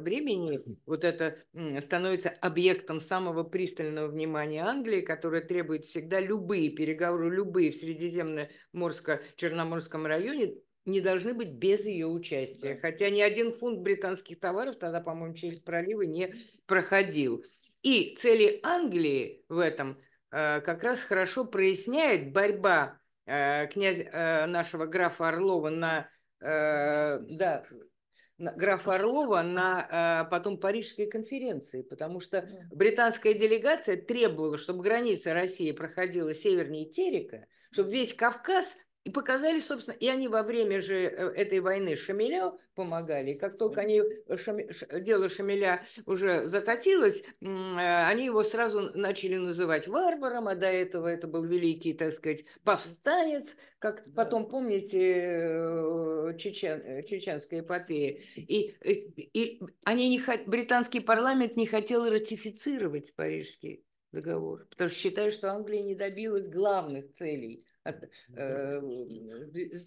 времени вот это становится объектом самого пристального внимания Англии, которая требует всегда любые переговоры, любые в Средиземно-Черноморском районе не должны быть без ее участия. Да. Хотя ни один фунт британских товаров тогда, по-моему, через проливы не проходил. И цели Англии в этом э, как раз хорошо проясняет борьба э, князя э, нашего графа Орлова на, э, да, на графа Орлова на э, потом Парижской конференции, потому что британская делегация требовала, чтобы граница России проходила севернее Терека, чтобы весь Кавказ и показали, собственно, и они во время же э, этой войны Шамиля помогали. Как только они, э, Шами, дело Шамиля уже закатилось, э, они его сразу начали называть варваром, а до этого это был великий, так сказать, повстанец, как потом, помните, чечен, чеченская эпопея. И, и, и они не, британский парламент не хотел ратифицировать Парижский договор, потому что считают, что Англия не добилась главных целей – от, ну э, ну,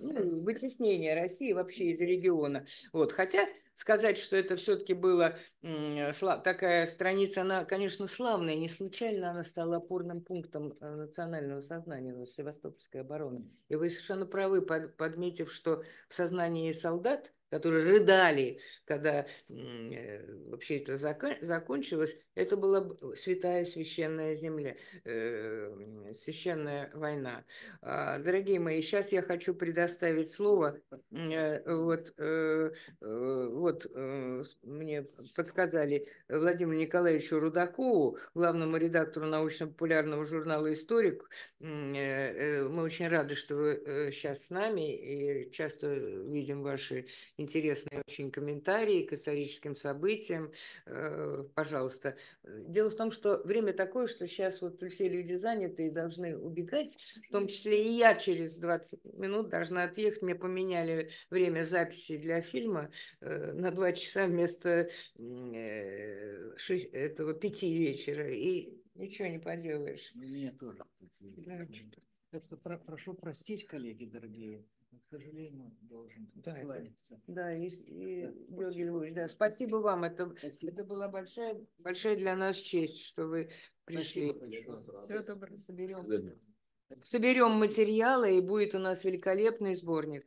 ну, вытеснение России вообще из региона. Вот. Хотя сказать, что это все-таки была э, такая страница, она, конечно, славная, не случайно она стала опорным пунктом э, национального сознания Севастопольской обороны. И вы совершенно правы, подметив, что в сознании солдат которые рыдали, когда э, вообще это закон, закончилось, это была э, святая священная земля, э, священная война. Э, дорогие мои, сейчас я хочу предоставить слово. Э, вот э, э вот э, мне подсказали Владимиру Николаевичу Рудакову, главному редактору научно-популярного журнала «Историк». Э, э, мы очень рады, что вы э, сейчас с нами и часто видим ваши интересные очень комментарии к историческим событиям. Э, пожалуйста, Э, дело в том, что время такое, что сейчас вот все люди заняты и должны убегать, в том числе и я через 20 минут должна отъехать. Мне поменяли время записи для фильма э, на 2 часа вместо 6, э, этого 5 вечера. И ничего не поделаешь. Мне тоже. Да, Прошу простить, коллеги дорогие, к сожалению, должен да, склониться. Да, и, и да, Георгий Львович, да, спасибо вам. Это, спасибо. это была большая, большая для нас честь, что вы пришли. Все доброе. Соберем, соберем материалы, и будет у нас великолепный сборник.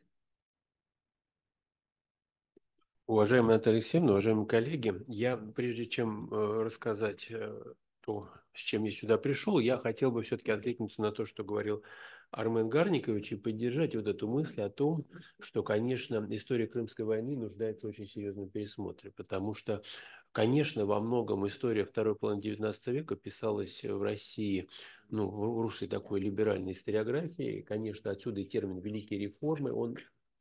Уважаемая Наталья Алексеевна, уважаемые коллеги, я, прежде чем э, рассказать э, то, с чем я сюда пришел, я хотел бы все-таки откликнуться на то, что говорил Армен Гарникович и поддержать вот эту мысль о том, что, конечно, история Крымской войны нуждается в очень серьезном пересмотре, потому что Конечно, во многом история второй половины XIX века писалась в России, ну, в русской такой либеральной историографии. и, Конечно, отсюда и термин «великие реформы», он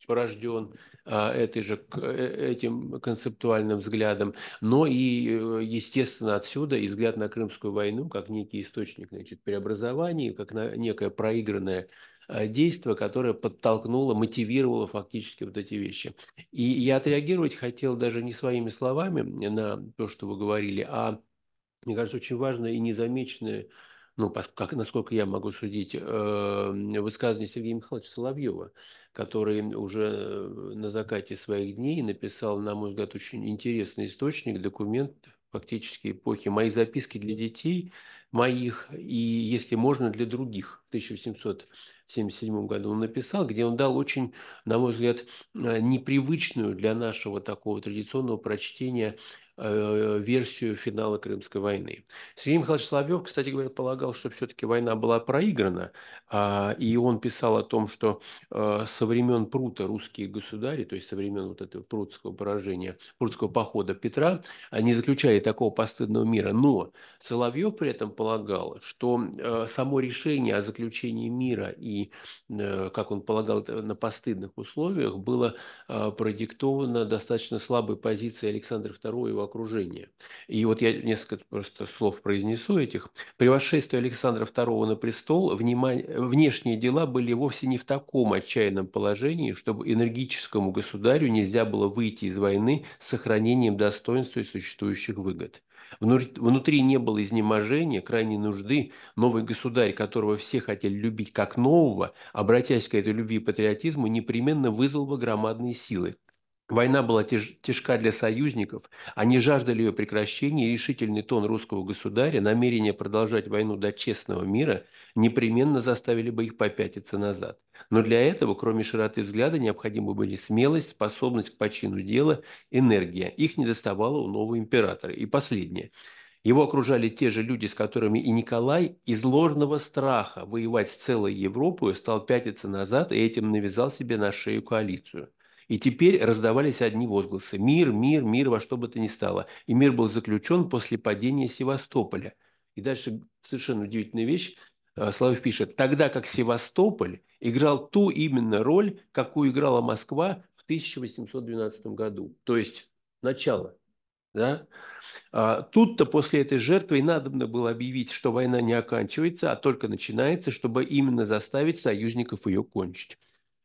порожден а, этой же, э, этим концептуальным взглядом, но и, э, естественно, отсюда и взгляд на Крымскую войну как некий источник значит, преобразований, как на некое проигранное а, действие, которое подтолкнуло, мотивировало фактически вот эти вещи. И я отреагировать хотел даже не своими словами на то, что вы говорили, а, мне кажется, очень важное и незамеченное, ну, как, насколько я могу судить, э, высказывание Сергея Михайловича Соловьева, который уже э, на закате своих дней написал, на мой взгляд, очень интересный источник, документ фактически эпохи «Мои записки для детей», моих и, если можно, для других в 1777 году он написал, где он дал очень, на мой взгляд, э, непривычную для нашего такого традиционного прочтения Э, версию финала Крымской войны. Сергей Михайлович Соловьев, кстати говоря, полагал, что все-таки война была проиграна, а, и он писал о том, что э, со времен Прута русские государи, то есть со времен вот этого прутского поражения, прутского похода Петра, они заключали такого постыдного мира. Но Соловьев при этом полагал, что э, само решение о заключении мира и, как он полагал, на постыдных условиях было продиктовано достаточно слабой позицией Александра II окружения. И вот я несколько просто слов произнесу этих. При восшествии Александра II на престол внимание, внешние дела были вовсе не в таком отчаянном положении, чтобы энергическому государю нельзя было выйти из войны с сохранением достоинства и существующих выгод. Внутри не было изнеможения, крайней нужды. Новый государь, которого все хотели любить как нового, обратясь к этой любви и патриотизму, непременно вызвал бы громадные силы. Война была тяж, тяжка для союзников, они жаждали ее прекращения, и решительный тон русского государя, намерение продолжать войну до честного мира, непременно заставили бы их попятиться назад. Но для этого, кроме широты взгляда, необходимы были смелость, способность к почину дела, энергия. Их недоставало у нового императора. И последнее. Его окружали те же люди, с которыми и Николай из ложного страха воевать с целой Европой стал пятиться назад и этим навязал себе на шею коалицию. И теперь раздавались одни возгласы «Мир, мир, мир во что бы то ни стало». И мир был заключен после падения Севастополя. И дальше совершенно удивительная вещь. Э, Славов пишет, тогда как Севастополь играл ту именно роль, какую играла Москва в 1812 году. То есть начало. Да? А, тут-то после этой жертвы и надобно было объявить, что война не оканчивается, а только начинается, чтобы именно заставить союзников ее кончить.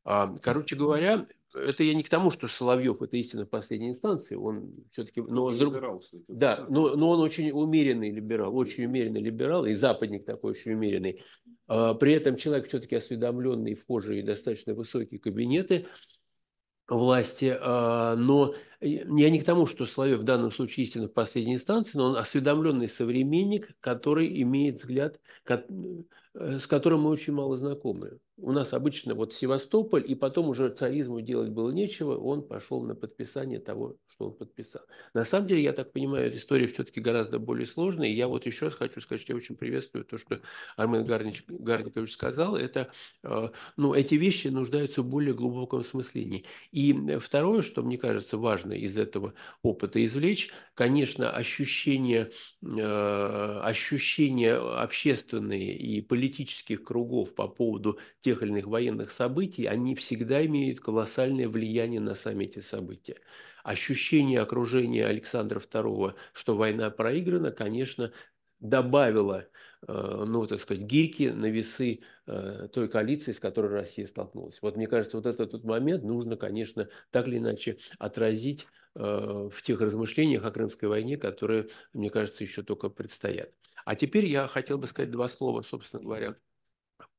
А, короче говоря, это я не к тому, что Соловьев это истинно последняя инстанция, он все-таки, ну, но он друг... либерал, да, но, но он очень умеренный либерал, очень умеренный либерал и западник такой очень умеренный. А, при этом человек все-таки осведомленный, вхожий в достаточно высокие кабинеты власти, а, но я не к тому, что Соловьев в данном случае истинно в последней инстанции, но он осведомленный современник, который имеет взгляд, Э, с которым мы очень мало знакомы. У нас обычно вот Севастополь, и потом уже царизму делать было нечего, он пошел на подписание того, что он подписал. На самом деле, я так понимаю, эта история все-таки гораздо более сложная. И я вот еще раз хочу сказать, что я очень приветствую то, что Армен Гарнич, Гарникович сказал. Это, э, ну, эти вещи нуждаются в более глубоком смыслении. И э, второе, что мне кажется важно из этого опыта извлечь, конечно, ощущение, ощущение общественные и политические политических кругов по поводу тех или иных военных событий, они всегда имеют колоссальное влияние на сами эти события. Ощущение окружения Александра II, что война проиграна, конечно, добавило э, ну, так сказать, гирьки на весы э, той коалиции, с которой Россия столкнулась. Вот мне кажется, вот этот, этот момент нужно, конечно, так или иначе отразить э, в тех размышлениях о Крымской войне, которые, мне кажется, еще только предстоят. А теперь я хотел бы сказать два слова, собственно говоря,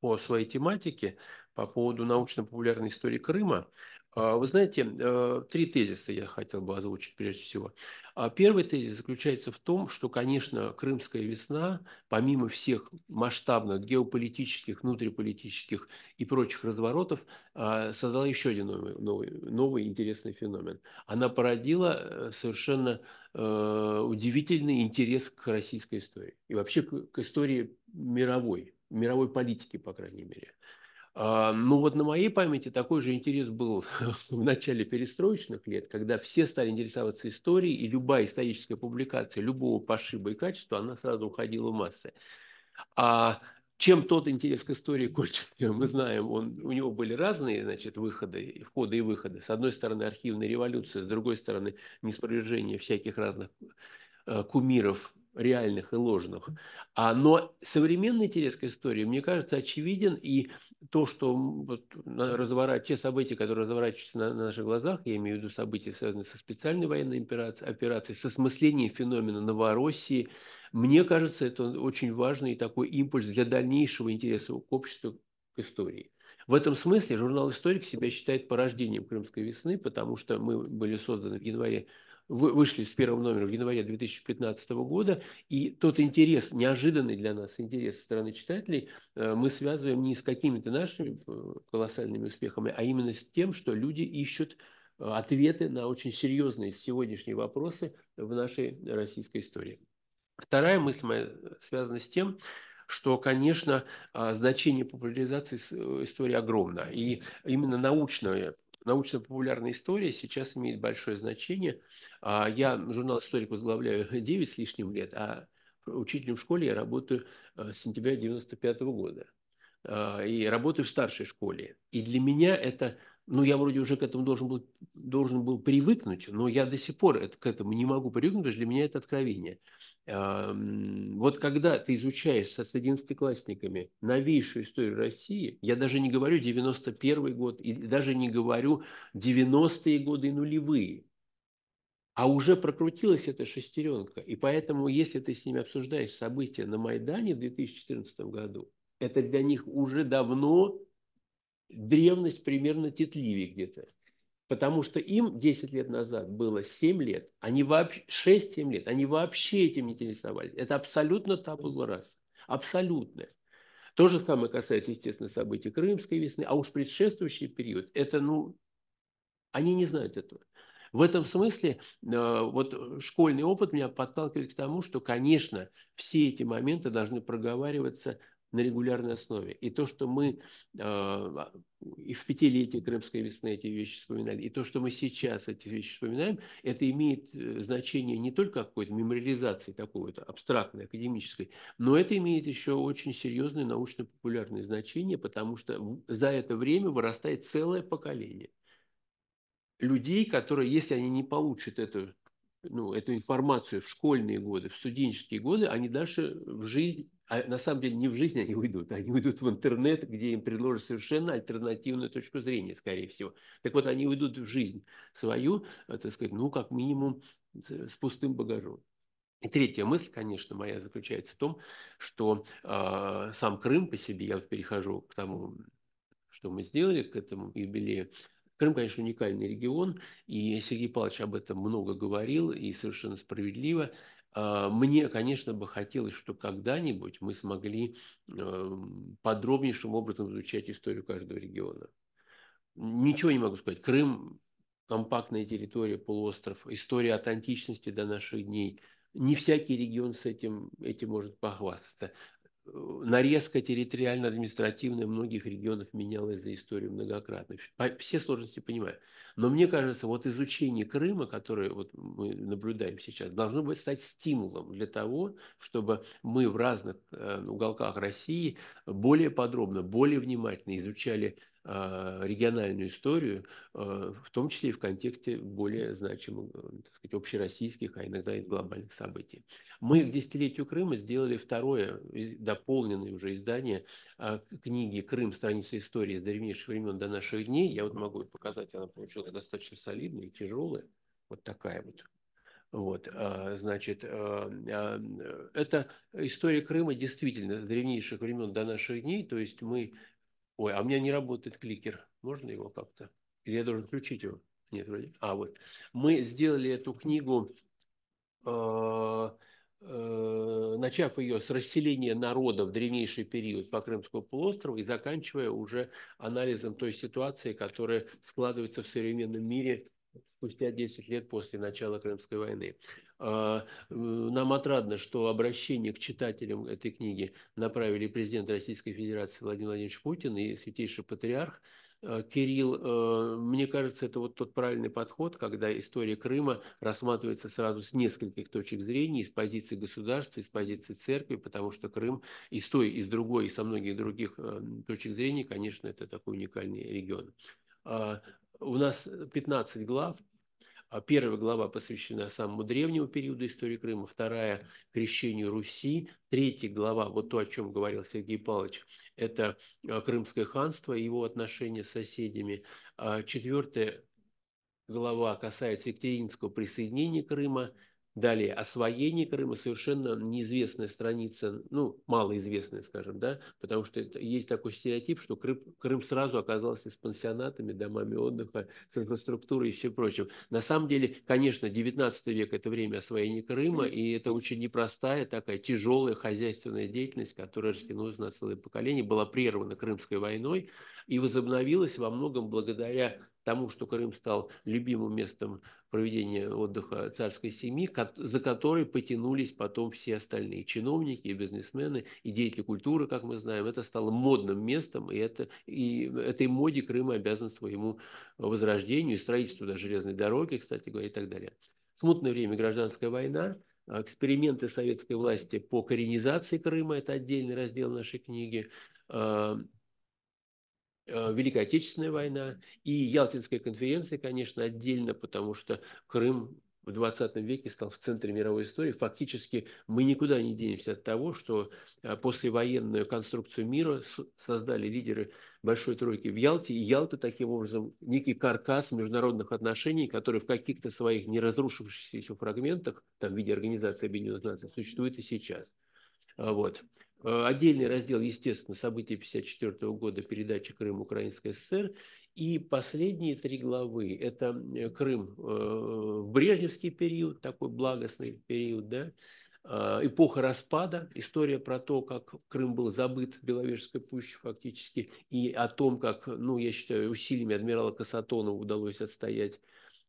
по своей тематике, по поводу научно-популярной истории Крыма. А, вы знаете, э, три тезиса я хотел бы озвучить прежде всего. А, первый тезис заключается в том, что, конечно, Крымская весна, помимо всех масштабных геополитических, внутриполитических и прочих разворотов, а, создала еще один новый, новый, новый интересный феномен. Она породила э, совершенно э, удивительный интерес к российской истории и вообще к истории мировой, мировой политики, по крайней мере. А, ну вот на моей памяти такой же интерес был в начале перестроечных лет, когда все стали интересоваться историей, и любая историческая публикация любого пошиба и качества, она сразу уходила в массы. А чем тот интерес к истории кончился, мы знаем, он, у него были разные значит, выходы, входы и выходы. С одной стороны, архивная революция, с другой стороны, неспровержение всяких разных э, кумиров реальных и ложных. А, но современный интерес к истории, мне кажется, очевиден, и то, что вот, разворачивают, те события, которые разворачиваются на, на наших глазах, я имею в виду события, связанные со специальной военной операцией, операцией с осмыслением феномена Новороссии, мне кажется, это очень важный такой импульс для дальнейшего интереса к обществу, к истории. В этом смысле журнал «Историк» себя считает порождением Крымской весны, потому что мы были созданы в январе вышли с первого номера в январе 2015 года, и тот интерес, неожиданный для нас интерес со стороны читателей, э, мы связываем не с какими-то нашими э, колоссальными успехами, а именно с тем, что люди ищут э, ответы на очень серьезные сегодняшние вопросы в нашей российской истории. Вторая мысль моя связана с тем, что, конечно, а, значение популяризации истории огромно. И именно научная научно-популярная история сейчас имеет большое значение. А, я журнал «Историк» возглавляю 9 с лишним лет, а учителем в школе я работаю э, с сентября 1995 года. А, и работаю в старшей школе. И для меня это ну, я вроде уже к этому должен был, должен был привыкнуть, но я до сих пор это, к этому не могу привыкнуть, потому что для меня это откровение. Вот когда ты изучаешь со, с 11-классниками новейшую историю России, я даже не говорю 91 год, и даже не говорю 90-е годы и нулевые, а уже прокрутилась эта шестеренка. И поэтому, если ты с ними обсуждаешь события на Майдане в 2014 году, это для них уже давно древность примерно тетливее где-то. Потому что им 10 лет назад было 7 лет, они вообще 6-7 лет, они вообще этим не интересовались. Это абсолютно та была раса. Абсолютно. То же самое касается, естественно, событий Крымской весны, а уж предшествующий период, это, ну, они не знают этого. В этом смысле э, вот школьный опыт меня подталкивает к тому, что, конечно, все эти моменты должны проговариваться на регулярной основе. И то, что мы а, и в пятилетие Крымской весны эти вещи вспоминали, и то, что мы сейчас эти вещи вспоминаем, это имеет э, значение не только какой-то мемориализации такой-то абстрактной, академической, но это имеет еще очень серьезное научно-популярное значение, потому что за это время вырастает целое поколение людей, которые, если они не получат эту ну, эту информацию в школьные годы, в студенческие годы, они дальше в жизнь, а на самом деле не в жизнь они уйдут, они уйдут в интернет, где им предложат совершенно альтернативную точку зрения, скорее всего. Так вот, они уйдут в жизнь свою, э, так сказать, ну, как минимум э, с пустым багажом. И третья мысль, конечно, моя заключается в том, что э, сам Крым по себе, я перехожу к тому, что мы сделали к этому юбилею, Крым, конечно, уникальный регион, и Сергей Павлович об этом много говорил, и совершенно справедливо. А, мне, конечно, бы хотелось, что когда-нибудь мы смогли эм, подробнейшим образом изучать историю каждого региона. Ничего не могу сказать. Крым – компактная территория, полуостров, история от античности до наших дней – не всякий регион с этим, этим может похвастаться нарезка территориально-административная в многих регионах менялась за историю многократно. Все сложности понимаю. Но мне кажется, вот изучение Крыма, которое вот мы наблюдаем сейчас, должно быть стать стимулом для того, чтобы мы в разных э, уголках России более подробно, более внимательно изучали а, региональную историю, а, в том числе и в контексте более значимых, э, так сказать, общероссийских, а иногда и глобальных событий. Мы к десятилетию Крыма сделали второе э, дополненное уже издание а, книги «Крым. Страница истории с древнейших времен до наших дней». Я вот могу показать, она получилась достаточно солидная и тяжелая. Вот такая вот вот, значит, э, это история Крыма действительно с древнейших времен до наших дней, то есть мы Ой, а у меня не работает кликер. Можно его как-то? Или я должен включить его? Нет, вроде. А, вот. Мы сделали эту книгу, а, а, начав ее с расселения народа в древнейший период по Крымскому полуострову и заканчивая уже анализом той ситуации, которая складывается в современном мире спустя 10 лет после начала Крымской войны. А, э, нам отрадно, что обращение к читателям этой книги направили президент Российской Федерации Владимир Владимирович Путин и святейший патриарх э, Кирилл, э, мне кажется, это вот тот правильный подход, когда история Крыма рассматривается сразу с нескольких точек зрения, из позиции государства, из позиции церкви, потому что Крым и с той, и с другой, и со многих других точек зрения, конечно, это такой уникальный регион. А, у нас 15 глав. А первая глава посвящена самому древнему периоду истории Крыма, вторая – крещению Руси, третья глава, вот то, о чем говорил Сергей Павлович, это а, Крымское ханство и его отношения с соседями, а четвертая глава касается Екатерининского присоединения Крыма – Далее, освоение Крыма совершенно неизвестная страница, ну, малоизвестная, скажем, да, потому что это, есть такой стереотип, что Крым, Крым сразу оказался с пансионатами, домами отдыха, с инфраструктурой и все прочим. На самом деле, конечно, 19 век – это время освоения Крыма, и это очень непростая такая тяжелая хозяйственная деятельность, которая растянулась на целое поколение, была прервана Крымской войной, и возобновилась во многом благодаря тому, что Крым стал любимым местом проведения отдыха царской семьи, за которой потянулись потом все остальные чиновники и бизнесмены, и деятели культуры, как мы знаем. Это стало модным местом, и, это, и этой моде Крым обязан своему возрождению и строительству даже железной дороги, кстати говоря, и так далее. Смутное время гражданская война, а, эксперименты советской власти по коренизации Крыма, это отдельный раздел нашей книги, а, Э, Великая Отечественная война и Ялтинская конференция, конечно, отдельно, потому что Крым в 20 веке стал в центре мировой истории. Фактически мы никуда не денемся от того, что э, послевоенную конструкцию мира создали лидеры Большой Тройки в Ялте. И Ялта, таким образом, некий каркас международных отношений, который в каких-то своих неразрушившихся еще фрагментах, там, в виде Организации Объединенных Наций, существует и сейчас. Э, вот. Э, отдельный раздел, естественно, события 1954 года, передача Крым Украинской ССР. И последние три главы – это э, Крым э, в Брежневский период, такой благостный период, да, а, эпоха распада, история про то, как Крым был забыт Беловежской пущей фактически, и о том, как, ну, я считаю, усилиями адмирала Касатонова удалось отстоять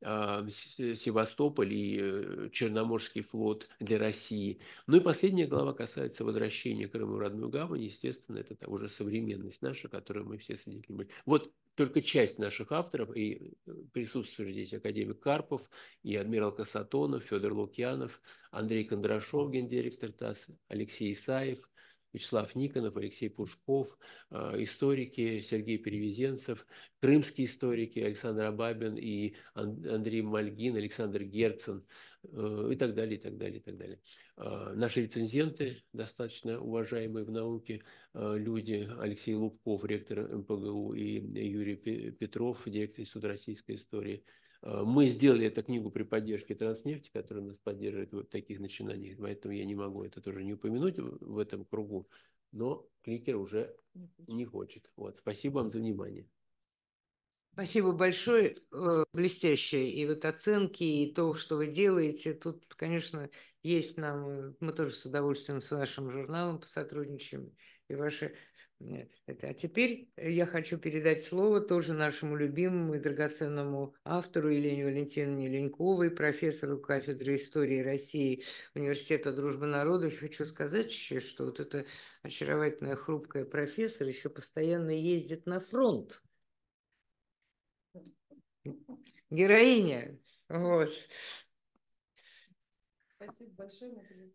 а, э, Севастополь и э, Черноморский флот для России. Ну и последняя глава касается возвращения Крыма в родную гавань. Естественно, это уже современность наша, которую мы все свидетели были. Вот только часть наших авторов, и э, присутствуют здесь академик Карпов, и адмирал Касатонов, Федор Лукьянов, Андрей Кондрашов, гендиректор ТАСС, Алексей Исаев, Вячеслав Никонов, Алексей Пушков, э, историки Сергей Перевезенцев, крымские историки Александр Абабин и Андрей Мальгин, Александр Герцен э, и так далее, и так далее, и так далее. Э, наши рецензенты, достаточно уважаемые в науке люди, Алексей Лубков, ректор МПГУ, и Юрий Петров, директор Института российской истории – Э, мы сделали эту книгу при поддержке Транснефти, которая нас поддерживает в таких начинаниях, поэтому я не могу это тоже не упомянуть в этом кругу, но кликер уже не хочет. Вот. Спасибо вам за внимание. Спасибо большое, э, блестящее. И вот оценки, и то, что вы делаете, тут, конечно, есть нам, э, мы тоже с удовольствием с нашим журналом посотрудничаем, и ваши это. А теперь я хочу передать слово тоже нашему любимому и драгоценному автору Елене Валентиновне Леньковой, профессору кафедры истории России Университета дружбы народов. Хочу сказать еще, что вот эта очаровательная хрупкая профессор еще постоянно ездит на фронт. Героиня. Вот. Спасибо большое.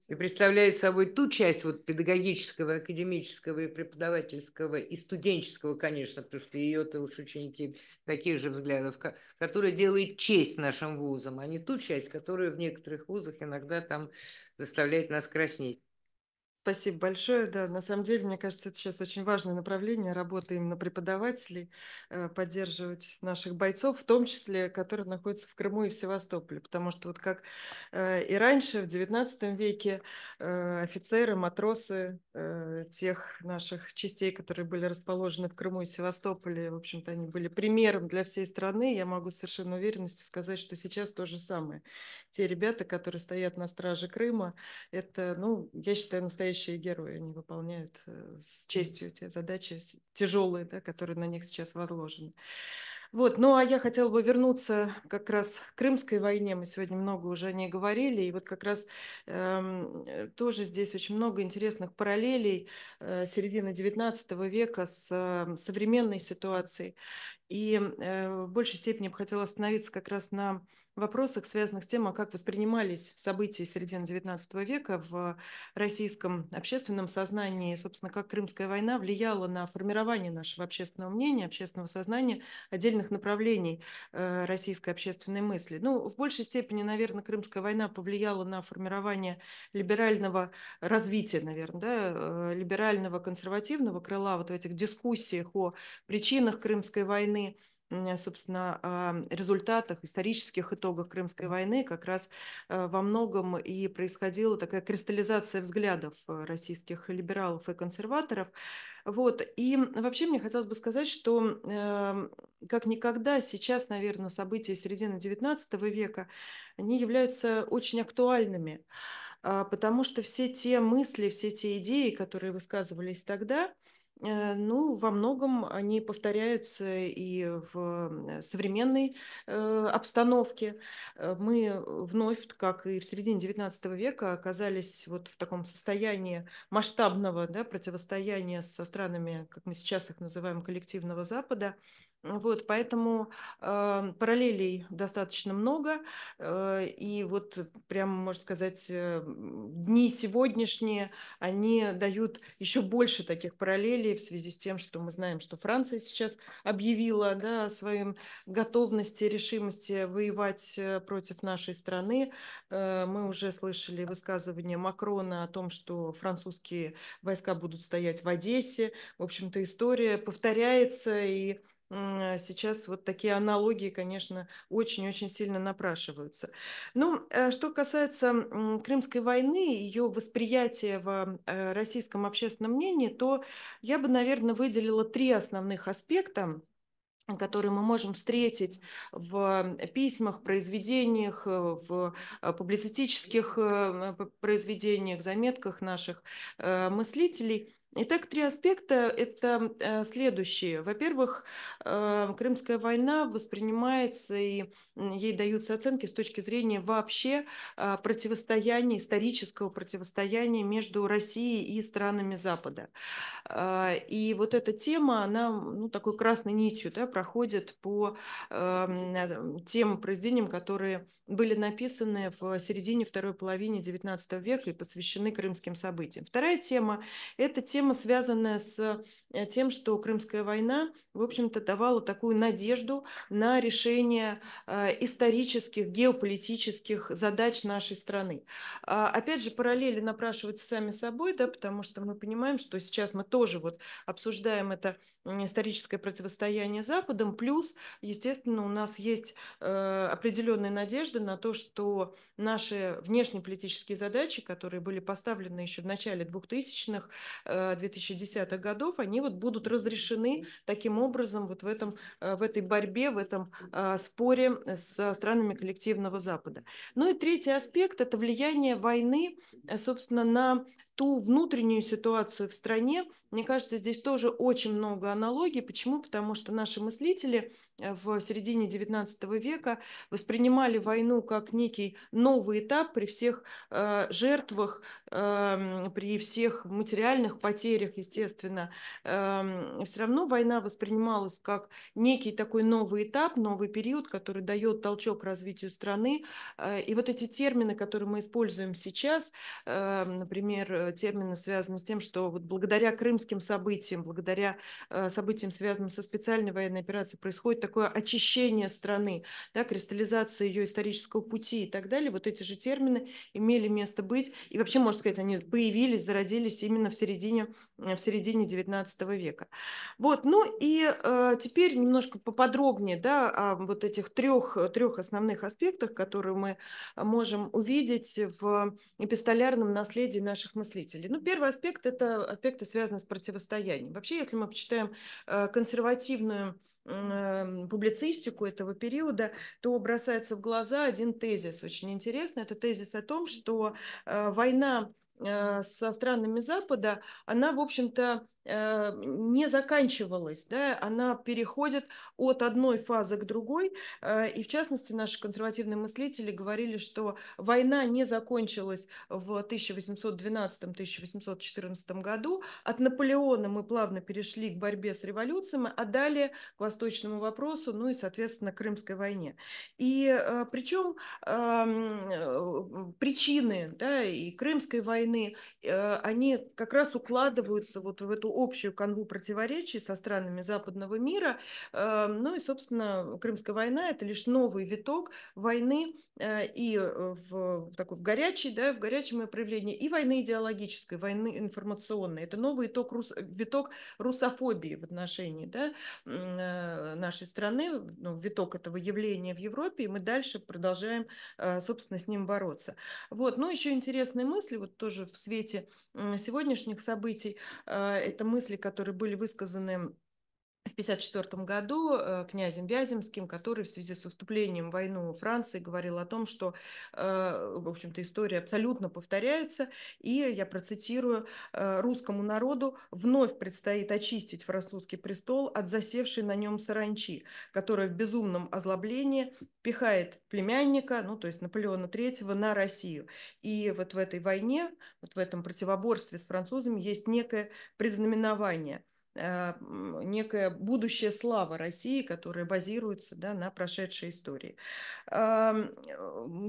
И представляет собой ту часть вот педагогического, академического и преподавательского, и студенческого, конечно, потому что ее-то уж ученики таких же взглядов, которая делает честь нашим вузам, а не ту часть, которая в некоторых вузах иногда там заставляет нас краснеть. Спасибо большое. Да, на самом деле, мне кажется, это сейчас очень важное направление работы именно преподавателей, э, поддерживать наших бойцов, в том числе, которые находятся в Крыму и в Севастополе. Потому что вот как э, и раньше, в XIX веке, э, офицеры, матросы тех наших частей, которые были расположены в Крыму и Севастополе, в общем-то, они были примером для всей страны. Я могу с совершенно уверенностью сказать, что сейчас то же самое. Те ребята, которые стоят на страже Крыма, это, ну, я считаю, настоящие настоящие герои. Они выполняют э, с честью те задачи тяжелые, да, которые на них сейчас возложены. Вот, ну а я хотела бы вернуться как раз к Крымской войне. Мы сегодня много уже о ней говорили. И вот как раз эм, э, тоже здесь очень много интересных параллелей э, середины XIX века с э, современной ситуацией. И э, в большей степени я бы хотела остановиться как раз на вопросах, связанных с тем, а как воспринимались события середины XIX века в российском общественном сознании, собственно, как Крымская война влияла на формирование нашего общественного мнения, общественного сознания, отдельных направлений э, российской общественной мысли. Ну, в большей степени, наверное, Крымская война повлияла на формирование либерального развития, наверное, да, э, либерального консервативного крыла вот в этих дискуссиях о причинах Крымской войны, собственно, о результатах, исторических итогах Крымской войны как раз э, во многом и происходила такая кристаллизация взглядов э, российских либералов и консерваторов. Вот. И вообще мне хотелось бы сказать, что эм, как никогда сейчас, наверное, события середины XIX века, они являются очень актуальными, а, потому что все те мысли, все те идеи, которые высказывались тогда, Э, ну, во многом они повторяются и в э, современной э, обстановке. Мы вновь, как и в середине XIX века, оказались вот в таком состоянии масштабного да, противостояния со странами, как мы сейчас их называем, коллективного Запада, вот, поэтому э, параллелей достаточно много. Э, и вот прямо, можно сказать, э, дни сегодняшние, они дают еще больше таких параллелей в связи с тем, что мы знаем, что Франция сейчас объявила да, о своем готовности, решимости воевать э, против нашей страны. Э, мы уже слышали высказывание Макрона о том, что французские войска будут стоять в Одессе. В общем-то, история повторяется и а, сейчас вот такие аналогии, конечно, очень-очень сильно напрашиваются. Ну, э, что касается Крымской войны, ее восприятия в э, российском общественном мнении, то я бы, наверное, выделила три основных аспекта которые мы можем встретить в письмах, произведениях, э, в публицистических произведениях, заметках наших мыслителей – Итак, три аспекта – это э, следующие. Во-первых, э, Крымская война воспринимается и ей даются оценки с точки зрения вообще э, противостояния, исторического противостояния между Россией и странами Запада. И вот эта тема, она ну, такой красной нитью да, проходит по эм, тем произведениям, которые были написаны в середине второй половины XIX века и посвящены крымским событиям. Вторая тема – это тема, тема, связанная с э, тем, что Крымская война, в общем-то, давала такую надежду на решение э, исторических, геополитических задач нашей страны. А, опять же, параллели напрашиваются сами собой, да, потому что мы понимаем, что сейчас мы тоже вот обсуждаем это историческое противостояние Западом, плюс, естественно, у нас есть э, определенные надежды на то, что наши внешнеполитические задачи, которые были поставлены еще в начале 2000-х, 2010-х э, годов, они вот будут разрешены таким образом вот в, этом, э, в этой борьбе, в этом э, споре с странами коллективного Запада. Ну и третий аспект – это влияние войны, собственно, на ту внутреннюю ситуацию в стране. Мне кажется, здесь тоже очень много аналогий. Почему? Потому что наши мыслители э, в середине XIX века воспринимали войну как некий новый этап при всех э, жертвах, э, при всех материальных потерях, естественно. Э, эм, все равно война воспринималась как некий такой новый этап, новый период, который дает толчок развитию страны. Э, и вот эти термины, которые мы используем сейчас, э, например, Э, термины связаны с тем, что вот благодаря крымским событиям, благодаря э, событиям, связанным со специальной военной операцией, происходит такое очищение страны, да, кристаллизация ее исторического пути и так далее. Вот эти же термины имели место быть. И вообще, можно сказать, они появились, зародились именно в середине, в середине 19 века. Вот, ну и э, теперь немножко поподробнее да, о вот этих трех, трех основных аспектах, которые мы можем увидеть в эпистолярном наследии наших мыслителей мыслителей. Ну, первый аспект – это аспекты, связанные с противостоянием. Вообще, если мы почитаем э, консервативную э, публицистику этого периода, то бросается в глаза один тезис очень интересный. Это тезис о том, что э, война со странами Запада, она, в общем-то, Э, не заканчивалась, да, она переходит от одной фазы к другой. Э, и в частности, наши консервативные мыслители говорили, что война не закончилась в 1812-1814 году. От Наполеона мы плавно перешли к борьбе с революциями, а далее к восточному вопросу, ну и, соответственно, к Крымской войне. И э, причем эм, причины да, и Крымской войны, они как раз укладываются вот в эту общую канву противоречий со странами западного мира. Э, ну и, собственно, Крымская война – это лишь новый виток войны э, и э, в, такой, в, горячей, да, в горячем проявлении, и войны идеологической, войны информационной. Это новый итог, рус, виток русофобии в отношении да, нашей страны, ну, виток этого явления в Европе, и мы дальше продолжаем, собственно, с ним бороться. Вот. Ну, еще интересные мысли, вот тоже в свете сегодняшних событий, это это мысли, которые были высказаны в 1954 году э, князем Вяземским, который в связи с вступлением в войну Франции говорил о том, что, э, в общем-то, история абсолютно повторяется, и, я процитирую, э, русскому народу вновь предстоит очистить французский престол от засевшей на нем саранчи, которая в безумном озлоблении пихает племянника, ну, то есть Наполеона III, на Россию. И вот в этой войне, вот в этом противоборстве с французами есть некое предзнаменование – Э, некая будущая слава России, которая базируется да, на прошедшей истории. Э,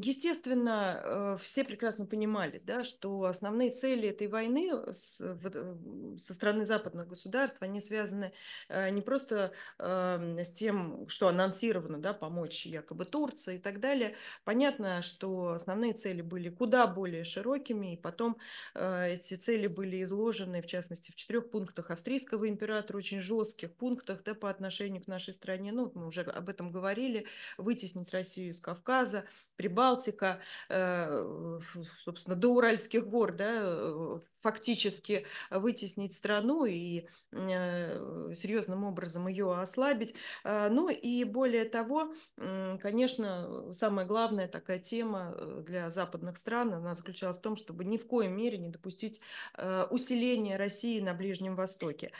естественно, э, все прекрасно понимали, да, что основные цели этой войны со стороны западных государств, они связаны не просто эм, с тем, что анонсировано, да, помочь якобы Турции и так далее. Понятно, что основные цели были куда более широкими, и потом эти цели были изложены, в частности, в четырех пунктах австрийского императора очень жестких пунктах да, по отношению к нашей стране. Ну, мы уже об этом говорили. Вытеснить Россию из Кавказа, Прибалтика, э, собственно, до Уральских гор, да, э, фактически вытеснить страну и э, серьезным образом ее ослабить. Э, ну и более того, конечно, э, самая главная такая тема для западных стран, она заключалась в том, чтобы ни в коем мере не допустить усиления России на Ближнем Востоке.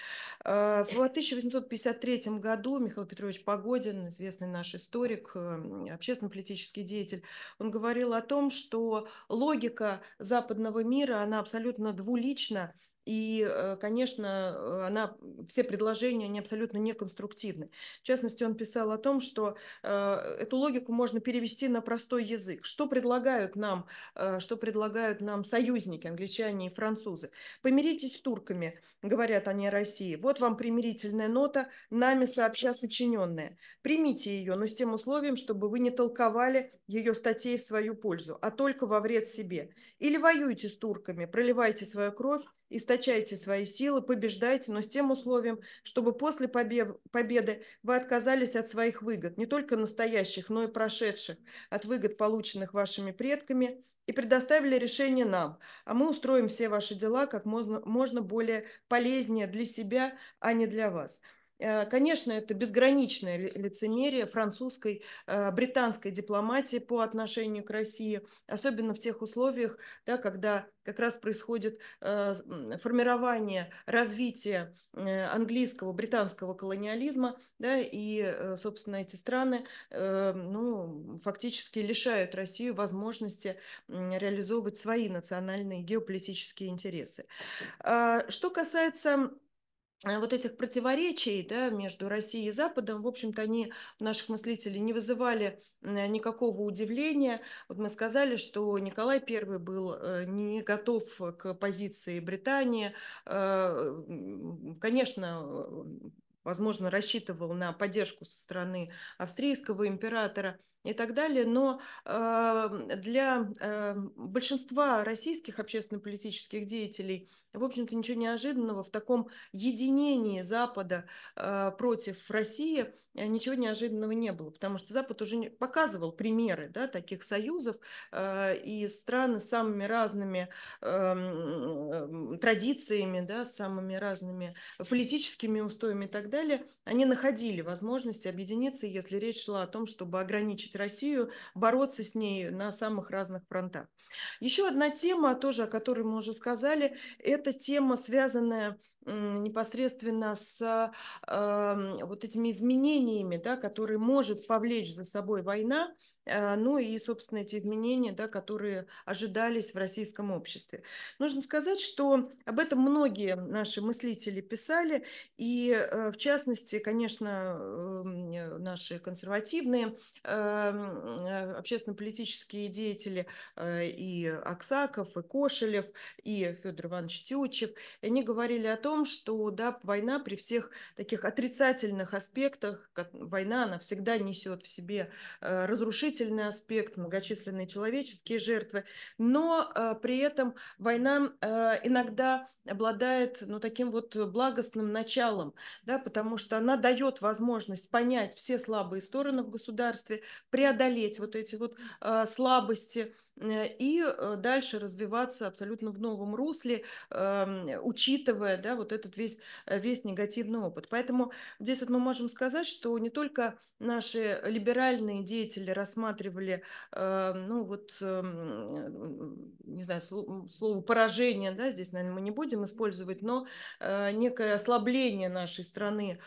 В 1853 году Михаил Петрович Погодин, известный наш историк, общественно-политический деятель, он говорил о том, что логика западного мира, она абсолютно двойная живу лично и, э, конечно, э, она, все предложения, они абсолютно неконструктивны. В частности, он писал о том, что э, эту логику можно перевести на простой язык. Что предлагают нам, что предлагают нам союзники, англичане и французы? Помиритесь с турками, говорят они о России. Вот вам примирительная нота, нами сообща сочиненная. Примите ее, но с тем условием, чтобы вы не толковали ее статей в свою пользу, а только во вред себе. Или воюйте с турками, проливайте свою кровь, источайте свои силы, побеждайте, но с тем условием, чтобы после победы вы отказались от своих выгод, не только настоящих, но и прошедших, от выгод, полученных вашими предками, и предоставили решение нам, а мы устроим все ваши дела как можно, можно более полезнее для себя, а не для вас. Э, конечно, это безграничное лицемерие французской, э, британской дипломатии по отношению к России, особенно в тех условиях, да, когда как раз происходит э, формирование, развитие английского, британского колониализма, да, и, собственно, эти страны ну, фактически лишают Россию возможности реализовывать свои национальные геополитические интересы. А, что касается Э, вот этих противоречий да, между Россией и Западом, в общем-то, они наших мыслителей не вызывали э, никакого удивления. Вот мы сказали, что Николай I был э, не готов к позиции Британии. Конечно, возможно, рассчитывал на поддержку со стороны австрийского императора – и так далее. Но эм, для э, большинства российских общественно-политических деятелей, в общем-то, ничего неожиданного в таком единении Запада э, против России э, ничего неожиданного не было, потому что Запад уже показывал примеры да, таких союзов и страны с самыми разными эм, традициями, да, с самыми разными политическими устоями и так далее, они находили возможности объединиться, если речь шла о том, чтобы ограничить мучить Россию, бороться с ней на самых разных фронтах. Еще одна тема, тоже о которой мы уже сказали, это тема, связанная непосредственно с э, вот этими изменениями, да, которые может повлечь за собой война, а, ну и, собственно, эти изменения, да, которые ожидались в российском обществе. Нужно сказать, что об этом многие наши мыслители писали, и э, в частности, конечно, эм, э, наши консервативные эм, э, общественно-политические деятели и Аксаков, и Кошелев, и Федор Иванович Тючев, они говорили о том, что да, война при всех таких отрицательных аспектах, война, она всегда несет в себе разрушительные положительный аспект, многочисленные человеческие жертвы, но э, при этом война э, иногда обладает ну, таким вот благостным началом, да, потому что она дает возможность понять все слабые стороны в государстве, преодолеть вот эти вот э, слабости, Э, и э, дальше развиваться абсолютно в новом русле, эм, учитывая да, вот этот весь, э, весь негативный опыт. Поэтому здесь вот мы можем сказать, что не только наши либеральные деятели рассматривали ну вот, эм, не знаю, слово поражение, да, здесь, наверное, мы не будем использовать, но некое ослабление нашей страны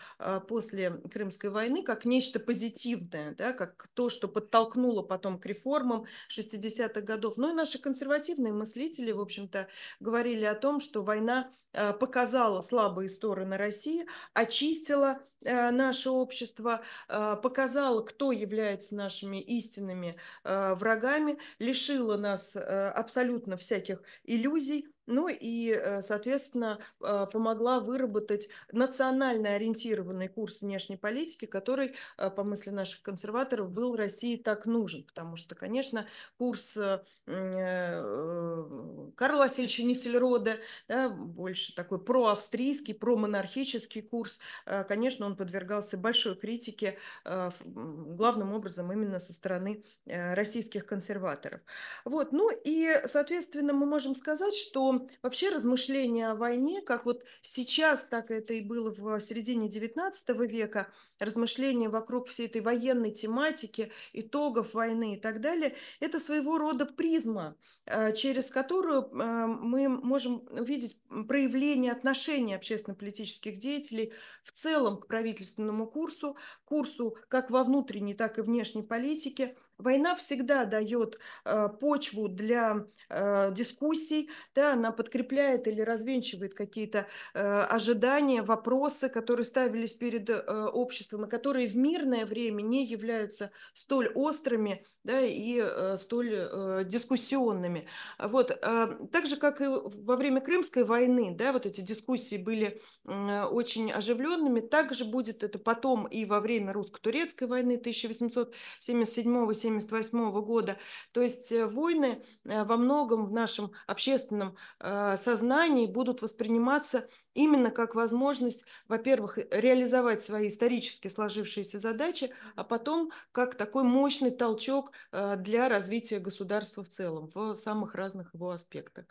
после Крымской войны как нечто позитивное, да, как то, что подтолкнуло потом к реформам 60-х годов. Ну и наши консервативные мыслители, в общем-то, говорили о том, что война э, показала слабые стороны России, очистила э, наше общество, э, показала, кто является нашими истинными врагами, лишила нас абсолютно всяких иллюзий, ну и, э, соответственно, а, помогла выработать национально ориентированный курс внешней политики, который, э, по мысли наших консерваторов, был России так нужен, потому что, конечно, курс э, Карла Васильевича Несельрода, да, больше такой проавстрийский, промонархический курс, конечно, он подвергался большой критике, главным образом именно со стороны российских консерваторов. Вот, ну и, соответственно, мы можем сказать, что вообще размышления о войне, как вот сейчас, так это и было в середине XIX века, размышления вокруг всей этой военной тематики, итогов войны и так далее, это своего рода призма, э, через которую э, мы можем увидеть проявление отношений общественно-политических деятелей в целом к правительственному курсу, курсу как во внутренней, так и внешней политике, Война всегда дает э, почву для э, дискуссий, да, она подкрепляет или развенчивает какие-то э, ожидания, вопросы, которые ставились перед э, обществом и которые в мирное время не являются столь острыми да, и э, столь э, дискуссионными. Вот, э, так же, как и во время Крымской войны, да, вот эти дискуссии были э, очень оживленными, также будет это потом и во время русско-турецкой войны 1877 1978 года. То есть э, войны э, во многом в нашем общественном э, сознании будут восприниматься именно как возможность, во-первых, реализовать свои исторически сложившиеся задачи, а потом как такой мощный толчок для развития государства в целом в самых разных его аспектах.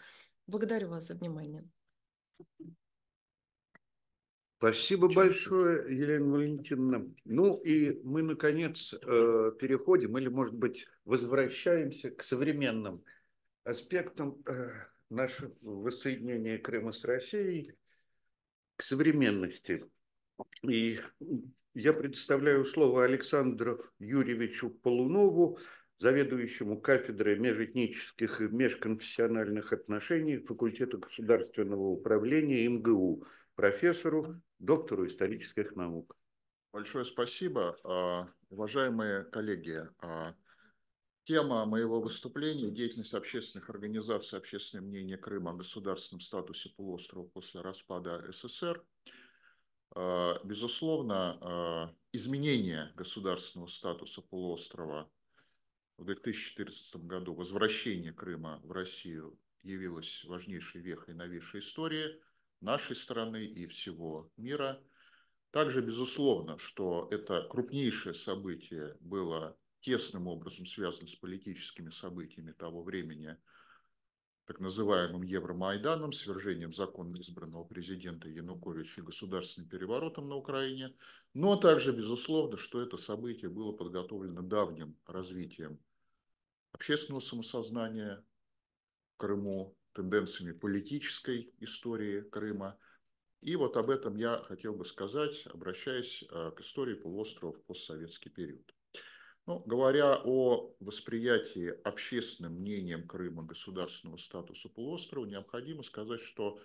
Благодарю вас за внимание. Спасибо Чего большое, Елена Валентиновна. Ну и мы, наконец, э, переходим или, может быть, возвращаемся к современным аспектам э, нашего воссоединения Крыма с Россией, к современности. И я предоставляю слово Александру Юрьевичу Полунову, заведующему кафедрой межэтнических и межконфессиональных отношений факультета государственного управления МГУ – профессору, доктору исторических наук. Большое спасибо, а, уважаемые коллеги. А, тема моего выступления – деятельность общественных организаций «Общественное мнение Крыма о государственном статусе полуострова после распада СССР». А, безусловно, изменение государственного статуса полуострова в 2014 году, возвращение Крыма в Россию явилось важнейшей вехой новейшей истории – нашей страны и всего мира. Также, безусловно, что это крупнейшее событие было тесным образом связано с политическими событиями того времени, так называемым Евромайданом, свержением законно избранного президента Януковича и государственным переворотом на Украине, но также, безусловно, что это событие было подготовлено давним развитием общественного самосознания в Крыму, тенденциями политической истории Крыма. И вот об этом я хотел бы сказать, обращаясь а, к истории полуострова в постсоветский период. Ну, говоря о восприятии общественным мнением Крыма государственного статуса полуострова, необходимо сказать, что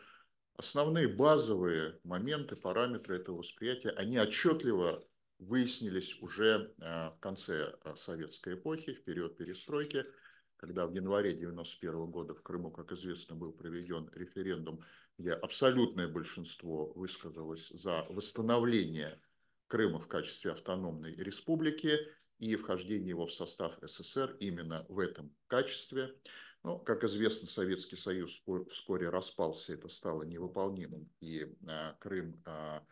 основные базовые моменты, параметры этого восприятия, они отчетливо выяснились уже а, в конце а, советской эпохи, в период перестройки – когда в январе 1991 года в Крыму, как известно, был проведен референдум, где абсолютное большинство высказалось за восстановление Крыма в качестве автономной республики и вхождение его в состав СССР именно в этом качестве. Но, как известно, Советский Союз вскоре распался, это стало невыполнимым, и а, Крым а,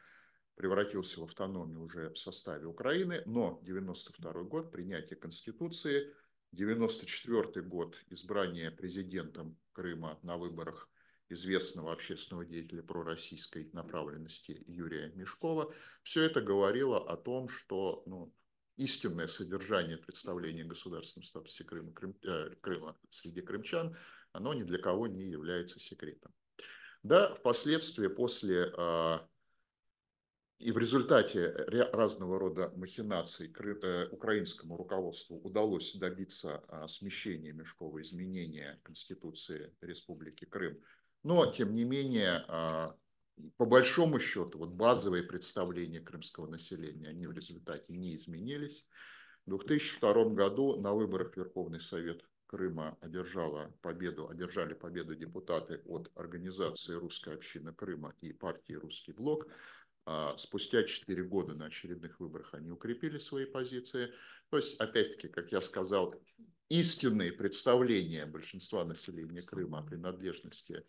превратился в автономию уже в составе Украины. Но 1992 год, принятие Конституции – 1994 год, избрание президентом Крыма на выборах известного общественного деятеля пророссийской направленности Юрия Мешкова. Все это говорило о том, что ну, истинное содержание представления о государственном статусе Крыма, Крым, э, Крыма среди крымчан, оно ни для кого не является секретом. Да, впоследствии после а, и в результате э, разного рода махинаций э, украинскому руководству удалось добиться а, смещения Мешкова, изменения Конституции Республики Крым. Но, тем не менее, а, по большому счету, вот базовые представления крымского населения, они в результате не изменились. В 2002 году на выборах Верховный Совет Крыма одержала победу, одержали победу депутаты от организации «Русская община Крыма» и партии «Русский блок». А спустя 4 года на очередных выборах они укрепили свои позиции. То есть, опять-таки, как я сказал, истинные представления большинства населения Крыма о принадлежности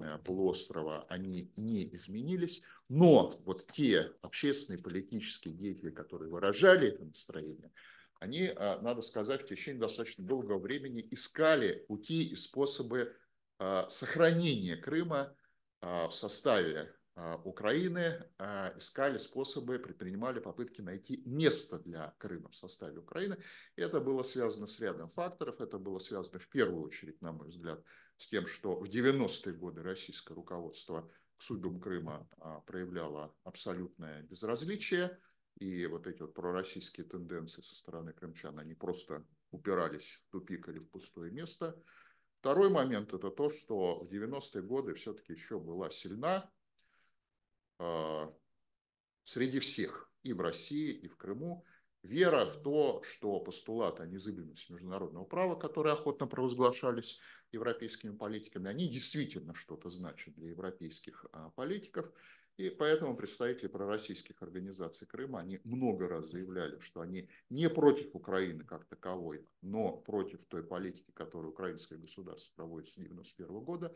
э, полуострова, они не изменились. Но вот те общественные политические деятели, которые выражали это настроение, они, а, надо сказать, в течение достаточно долгого времени искали пути и способы а, сохранения Крыма в составе а, Украины а, искали способы, предпринимали попытки найти место для Крыма в составе Украины. И это было связано с рядом факторов. Это было связано в первую очередь, на мой взгляд, с тем, что в 90-е годы российское руководство к судьбам Крыма а, проявляло абсолютное безразличие. И вот эти вот пророссийские тенденции со стороны крымчан, они просто упирались в тупик или в пустое место. Второй момент – это то, что в 90-е годы все-таки еще была сильна Э, среди всех и в России, и в Крыму вера в то, что постулаты о незыблемости международного права, которые охотно провозглашались европейскими политиками, они действительно что-то значат для европейских а, политиков. И поэтому представители пророссийских организаций Крыма, они много раз заявляли, что они не против Украины как таковой, но против той политики, которую украинское государство проводит с 1991 года.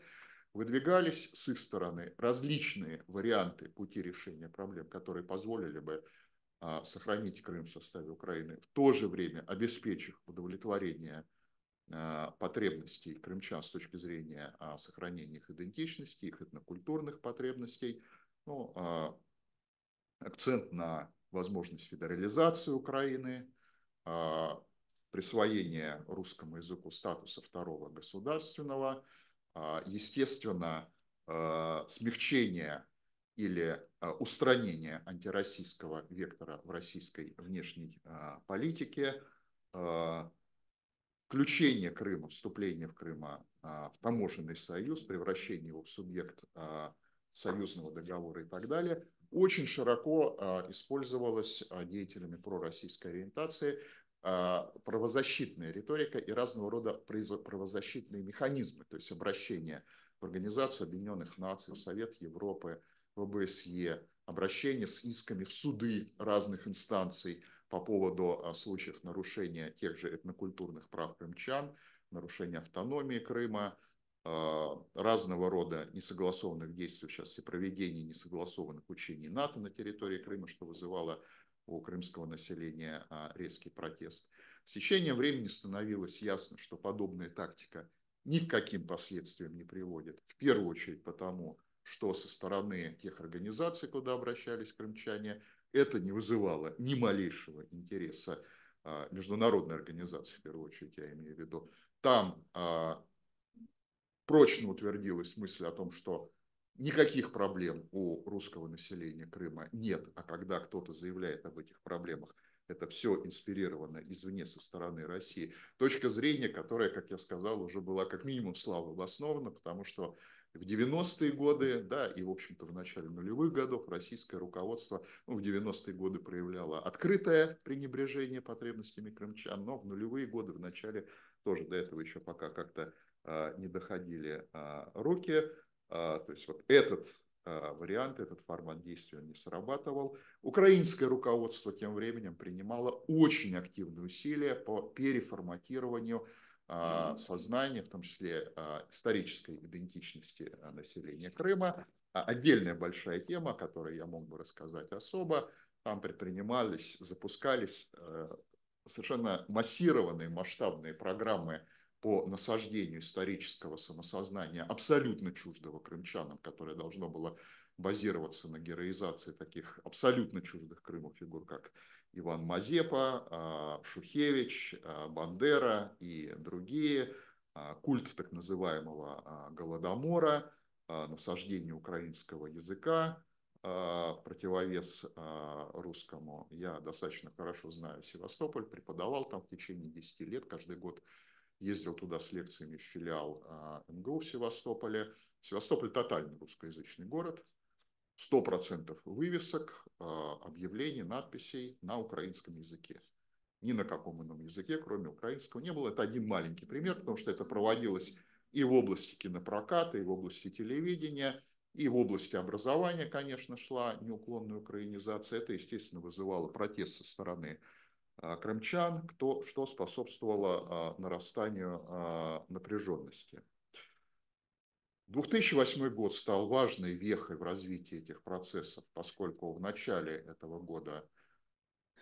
Выдвигались с их стороны различные варианты пути решения проблем, которые позволили бы а, сохранить Крым в составе Украины, в то же время обеспечив удовлетворение а, потребностей крымчан с точки зрения а, сохранения их идентичности, их этнокультурных потребностей, ну, акцент на возможность федерализации Украины, присвоение русскому языку статуса второго государственного, а, естественно, а, смягчение или а, устранение антироссийского вектора в российской внешней политике, включение Крыма, вступление в Крыма в таможенный союз, превращение его в субъект союзного договора и так далее, очень широко использовалось деятелями пророссийской ориентации а, правозащитная риторика и разного рода правозащитные механизмы, то есть обращение в Организацию Объединенных Наций, в Совет Европы, в ОБСЕ, обращение с исками в суды разных инстанций по поводу а, случаев нарушения тех же этнокультурных прав крымчан, нарушения автономии Крыма, а, разного рода несогласованных действий, сейчас и проведение несогласованных учений НАТО на территории Крыма, что вызывало у крымского населения а, резкий протест. С течением времени становилось ясно, что подобная тактика ни к каким последствиям не приводит. В первую очередь потому, что со стороны тех организаций, куда обращались крымчане, это не вызывало ни малейшего интереса а, международной организации, в первую очередь я имею в виду. Там а, прочно утвердилась мысль о том, что Никаких проблем у русского населения Крыма нет, а когда кто-то заявляет об этих проблемах, это все инспирировано извне со стороны России. Точка зрения, которая, как я сказал, уже была как минимум слабо обоснована, потому что в 90-е годы, да, и, в общем-то, в начале нулевых годов российское руководство ну, в 90-е годы проявляло открытое пренебрежение потребностями крымчан, но в нулевые годы, в начале тоже до этого еще пока как-то а, не доходили а, руки. А, то есть вот этот а, вариант, этот формат действия не срабатывал. Украинское руководство тем временем принимало очень активные усилия по переформатированию а, сознания, в том числе исторической идентичности населения Крыма. Отдельная большая тема, о которой я мог бы рассказать особо. Там предпринимались, запускались э, совершенно массированные масштабные программы по насаждению исторического самосознания, абсолютно чуждого крымчанам, которое должно было базироваться на героизации таких абсолютно чуждых Крыму фигур, как Иван Мазепа, а, Шухевич, а, Бандера и другие, а, культ так называемого Голодомора, насаждение украинского языка, в противовес русскому. Я достаточно хорошо знаю Севастополь, преподавал там в течение 10 лет, каждый год ездил туда с лекциями в филиал а, МГУ в Севастополе. Севастополь тотально русскоязычный город, 100% вывесок, а, объявлений, надписей на украинском языке. Ни на каком ином языке, кроме украинского, не было. Это один маленький пример, потому что это проводилось и в области кинопроката, и в области телевидения, и в области образования, конечно, шла неуклонная украинизация. Это, естественно, вызывало протест со стороны а, крымчан, кто, что способствовало а, нарастанию а, напряженности. 2008 год стал важной вехой в развитии этих процессов, поскольку в начале этого года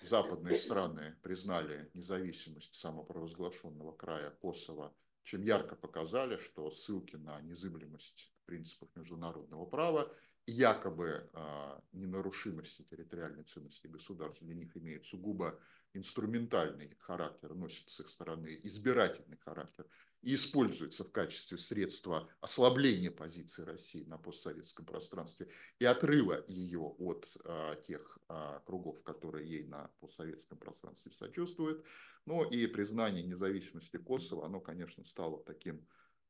западные страны признали независимость самопровозглашенного края Косово, чем ярко показали, что ссылки на незыблемость принципов международного права и якобы э, ненарушимости территориальной ценности государства для них имеют сугубо инструментальный характер носит с их стороны, избирательный характер, и используется в качестве средства ослабления позиции России на постсоветском пространстве и отрыва ее от а, тех а, кругов, которые ей на постсоветском пространстве сочувствуют. Ну и признание независимости Косово, оно, конечно, стало таким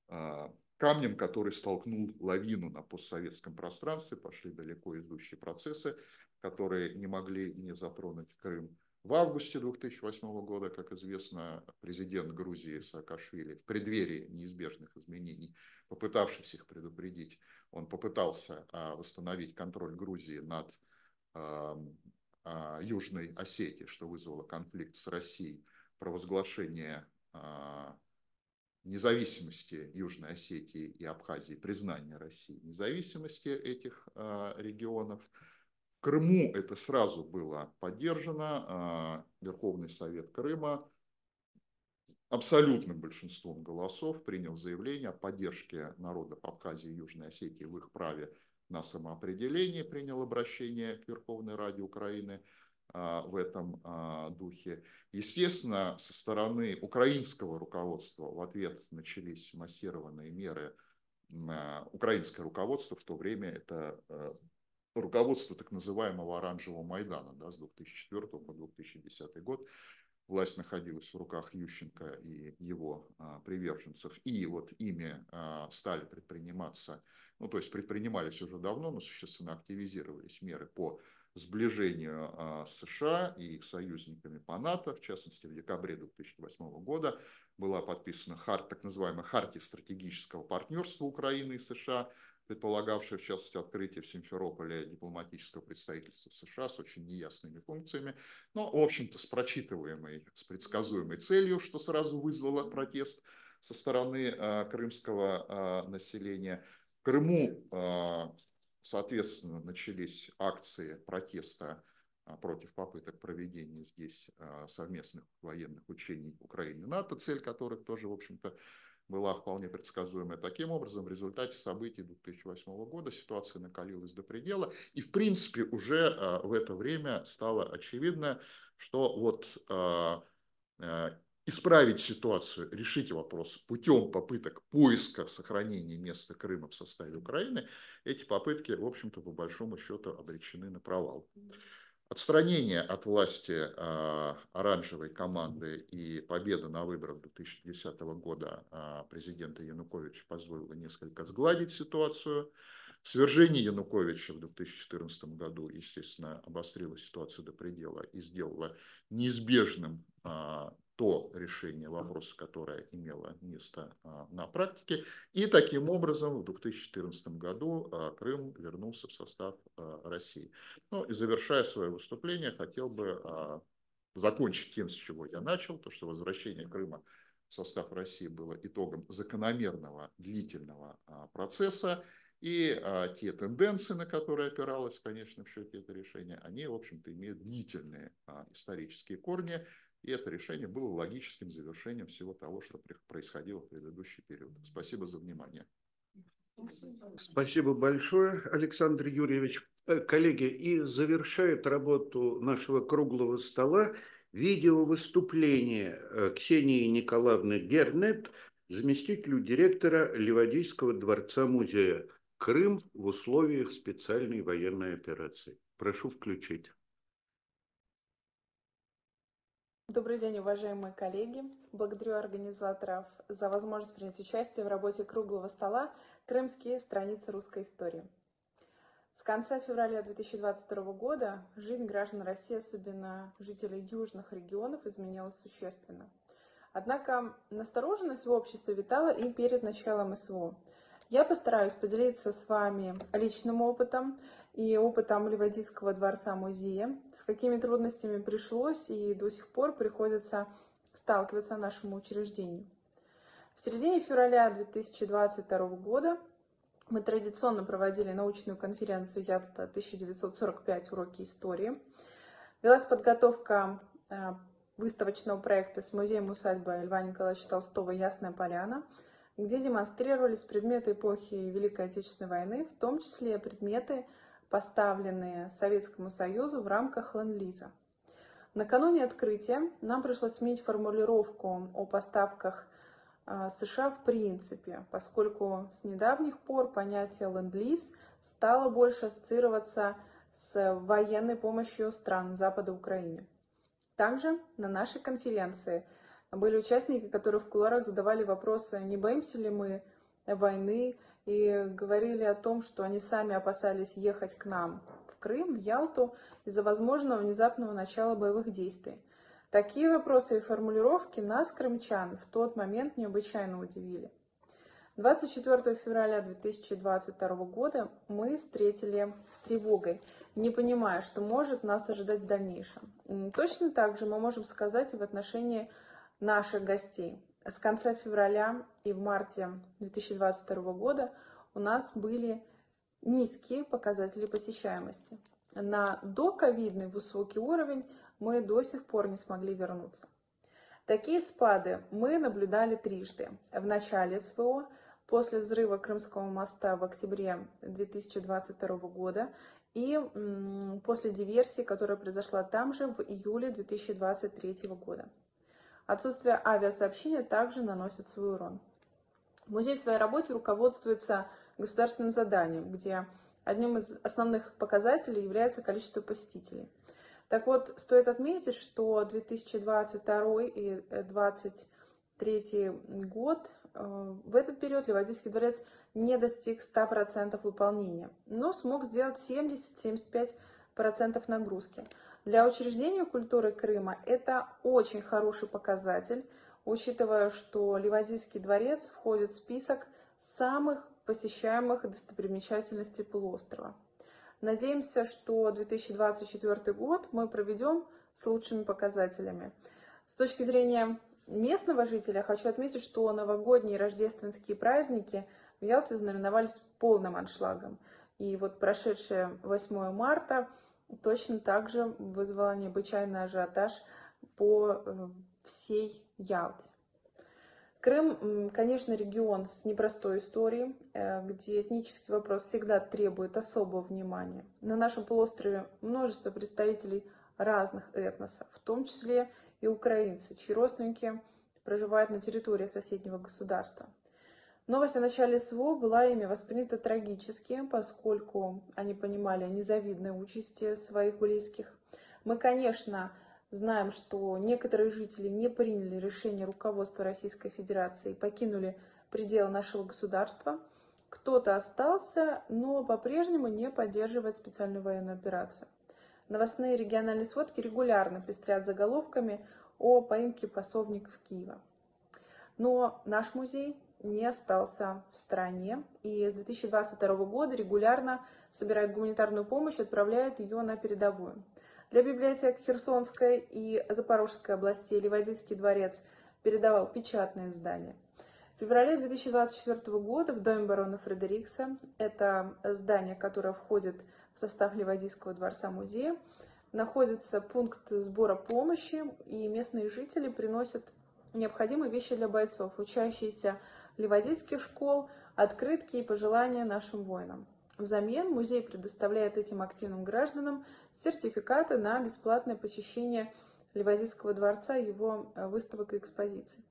а, камнем, который столкнул лавину на постсоветском пространстве. Пошли далеко идущие процессы, которые не могли не затронуть Крым в августе 2008 года, как известно, президент Грузии Саакашвили в преддверии неизбежных изменений, попытавшись их предупредить, он попытался а, восстановить контроль Грузии над а, Южной Осетией, что вызвало конфликт с Россией, провозглашение а, независимости Южной Осетии и Абхазии, признание России независимости этих регионов – Крыму это сразу было поддержано. А, Верховный Совет Крыма абсолютным большинством голосов принял заявление о поддержке народа Абхазии и Южной Осетии в их праве на самоопределение, принял обращение к Верховной Раде Украины а, в этом а, духе. Естественно, со стороны украинского руководства в ответ начались массированные меры. Украинское руководство в то время это руководство так называемого «Оранжевого Майдана» да, с 2004 по 2010 год. Власть находилась в руках Ющенко и его а, приверженцев, и вот ими а, стали предприниматься, ну то есть предпринимались уже давно, но существенно активизировались меры по сближению а, США и их союзниками по НАТО, в частности в декабре 2008 года была подписана хар, так называемая хартия стратегического партнерства Украины и США, предполагавшее, в частности, открытие в Симферополе дипломатического представительства США с очень неясными функциями, но, в общем-то, с прочитываемой, с предсказуемой целью, что сразу вызвало протест со стороны э, крымского э, населения. В Крыму, э, соответственно, начались акции протеста против попыток проведения здесь совместных военных учений Украины и НАТО, цель которых тоже, в общем-то, была вполне предсказуемая. Таким образом, в результате событий 2008 года ситуация накалилась до предела. И, в принципе, уже а, в это время стало очевидно, что вот а, а, исправить ситуацию, решить вопрос путем попыток поиска сохранения места Крыма в составе Украины, эти попытки, в общем-то, по большому счету обречены на провал. Отстранение от власти а, оранжевой команды и победа на выборах 2010 года а, президента Януковича позволило несколько сгладить ситуацию. Свержение Януковича в 2014 году, естественно, обострило ситуацию до предела и сделало неизбежным а, то решение вопроса, которое имело место а, на практике. И таким образом в 2014 году а, Крым вернулся в состав а, России. Ну и завершая свое выступление, хотел бы закончить тем, с чего я начал, то, что возвращение Крыма в состав России было итогом закономерного длительного процесса, и а, те тенденции, на которые опиралось, конечно, в счете это решение, они, в общем-то, имеют длительные а, исторические корни. И это решение было логическим завершением всего того, что происходило в предыдущий период. Спасибо за внимание. Спасибо большое, Александр Юрьевич. Э, коллеги, и завершает работу нашего круглого стола видео выступление э, Ксении Николаевны Гернет, заместителю директора Ливадийского дворца-музея «Крым в условиях специальной военной операции». Прошу включить. Добрый день, уважаемые коллеги! Благодарю организаторов за возможность принять участие в работе круглого стола «Крымские страницы русской истории». С конца февраля 2022 года жизнь граждан России, особенно жителей южных регионов, изменилась существенно. Однако настороженность в обществе витала и перед началом СВО. Я постараюсь поделиться с вами личным опытом и опытом Ливадийского дворца-музея, с какими трудностями пришлось и до сих пор приходится сталкиваться нашему учреждению. В середине февраля 2022 года мы традиционно проводили научную конференцию «Ялта 1945. Уроки истории». Велась подготовка э, выставочного проекта с музеем усадьбы Льва Николаевича Толстого «Ясная поляна», где демонстрировались предметы эпохи Великой Отечественной войны, в том числе предметы, поставленные Советскому Союзу в рамках Ленд-Лиза. Накануне открытия нам пришлось сменить формулировку о поставках а, США в принципе, поскольку с недавних пор понятие ленд-лиз стало больше ассоциироваться с военной помощью стран Запада Украине. Также на нашей конференции были участники, которые в куларах задавали вопросы, не боимся ли мы войны, и говорили о том, что они сами опасались ехать к нам в Крым, в Ялту, из-за возможного внезапного начала боевых действий. Такие вопросы и формулировки нас, крымчан, в тот момент необычайно удивили. 24 февраля 2022 года мы встретили с тревогой, не понимая, что может нас ожидать в дальнейшем. Точно так же мы можем сказать и в отношении наших гостей. С конца февраля и в марте 2022 года у нас были низкие показатели посещаемости. На доковидный высокий уровень мы до сих пор не смогли вернуться. Такие спады мы наблюдали трижды. В начале СВО, после взрыва Крымского моста в октябре 2022 года и после диверсии, которая произошла там же в июле 2023 года. Отсутствие авиасообщения также наносит свой урон. Музей в своей работе руководствуется государственным заданием, где одним из основных показателей является количество посетителей. Так вот, стоит отметить, что 2022 и 2023 год, э, в этот период Ливадийский дворец не достиг 100% выполнения, но смог сделать 70-75% нагрузки. Для учреждения культуры Крыма это очень хороший показатель, учитывая, что Ливадийский дворец входит в список самых посещаемых достопримечательностей полуострова. Надеемся, что 2024 год мы проведем с лучшими показателями. С точки зрения местного жителя хочу отметить, что новогодние и рождественские праздники в Ялте знаменовались полным аншлагом. И вот прошедшее 8 марта точно так же вызвала необычайный ажиотаж по э, всей Ялте. Крым, конечно, регион с непростой историей, э, где этнический вопрос всегда требует особого внимания. На нашем полуострове множество представителей разных этносов, в том числе и украинцы, чьи родственники проживают на территории соседнего государства. Новость о начале СВО была ими воспринята трагически, поскольку они понимали незавидное участие своих близких. Мы, конечно, знаем, что некоторые жители не приняли решение руководства Российской Федерации и покинули пределы нашего государства. Кто-то остался, но по-прежнему не поддерживает специальную военную операцию. Новостные региональные сводки регулярно пестрят заголовками о поимке пособников Киева. Но наш музей не остался в стране и с 2022 года регулярно собирает гуманитарную помощь, отправляет ее на передовую. Для библиотек Херсонской и Запорожской областей Ливадийский дворец передавал печатные издания. В феврале 2024 года в доме барона Фредерикса, это здание, которое входит в состав Ливадийского дворца-музея, находится пункт сбора помощи, и местные жители приносят необходимые вещи для бойцов, учащиеся ливадийских школ, открытки и пожелания нашим воинам. Взамен музей предоставляет этим активным гражданам сертификаты на бесплатное посещение Ливадийского дворца, его э, выставок и экспозиций.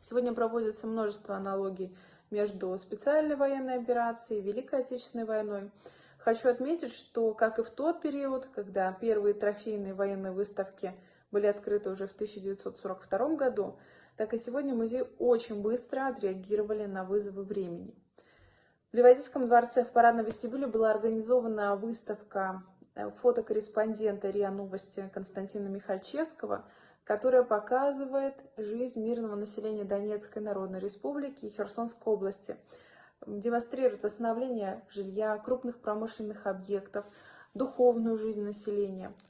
Сегодня проводится множество аналогий между специальной военной операцией и Великой Отечественной войной. Хочу отметить, что как и в тот период, когда первые трофейные военные выставки были открыты уже в 1942 году, так и сегодня музей очень быстро отреагировали на вызовы времени. В Ливадийском дворце в парадном вестибюле была организована выставка э, фотокорреспондента РИА Новости Константина Михальчевского, которая показывает жизнь мирного населения Донецкой Народной Республики и Херсонской области, демонстрирует восстановление жилья, крупных промышленных объектов, духовную жизнь населения –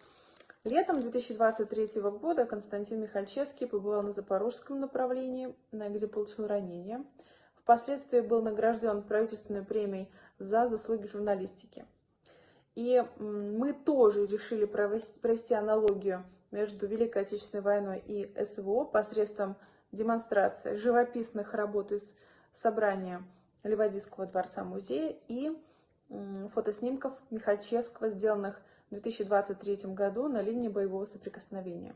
Летом 2023 года Константин Михальчевский побывал на запорожском направлении, где получил ранение. Впоследствии был награжден правительственной премией за заслуги журналистики. И мы тоже решили провести аналогию между Великой Отечественной войной и СВО посредством демонстрации живописных работ из собрания Ливадийского дворца-музея и фотоснимков Михальчевского, сделанных 2023 году на линии боевого соприкосновения.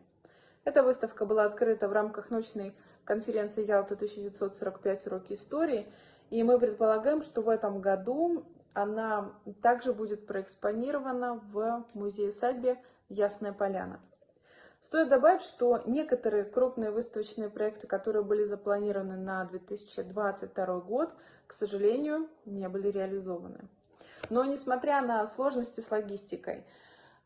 Эта выставка была открыта в рамках научной конференции Ялта 1945 уроки истории, и мы предполагаем, что в этом году она также будет проэкспонирована в музее-усадьбе Ясная Поляна. Стоит добавить, что некоторые крупные выставочные проекты, которые были запланированы на 2022 год, к сожалению, не были реализованы. Но несмотря на сложности с логистикой,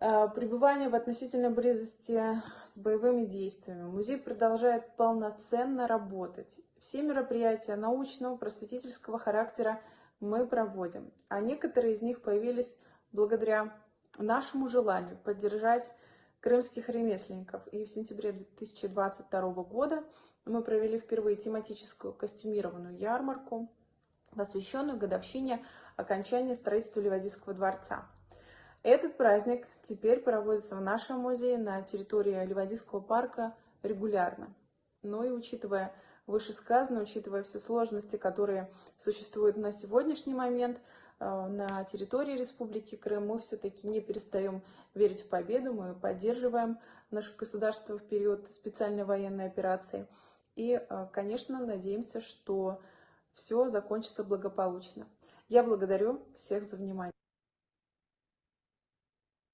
Э, пребывание в относительной близости с боевыми действиями. Музей продолжает полноценно работать. Все мероприятия научного, просветительского характера мы проводим, а некоторые из них появились благодаря нашему желанию поддержать крымских ремесленников. И в сентябре 2022 года мы провели впервые тематическую костюмированную ярмарку, посвященную годовщине окончания строительства Ливадийского дворца – этот праздник теперь проводится в нашем музее на территории Ливадийского парка регулярно. Но ну и учитывая вышесказанное, учитывая все сложности, которые существуют на сегодняшний момент э, на территории Республики Крым, мы все-таки не перестаем верить в победу, мы поддерживаем наше государство в период специальной военной операции. И, э, конечно, надеемся, что все закончится благополучно. Я благодарю всех за внимание.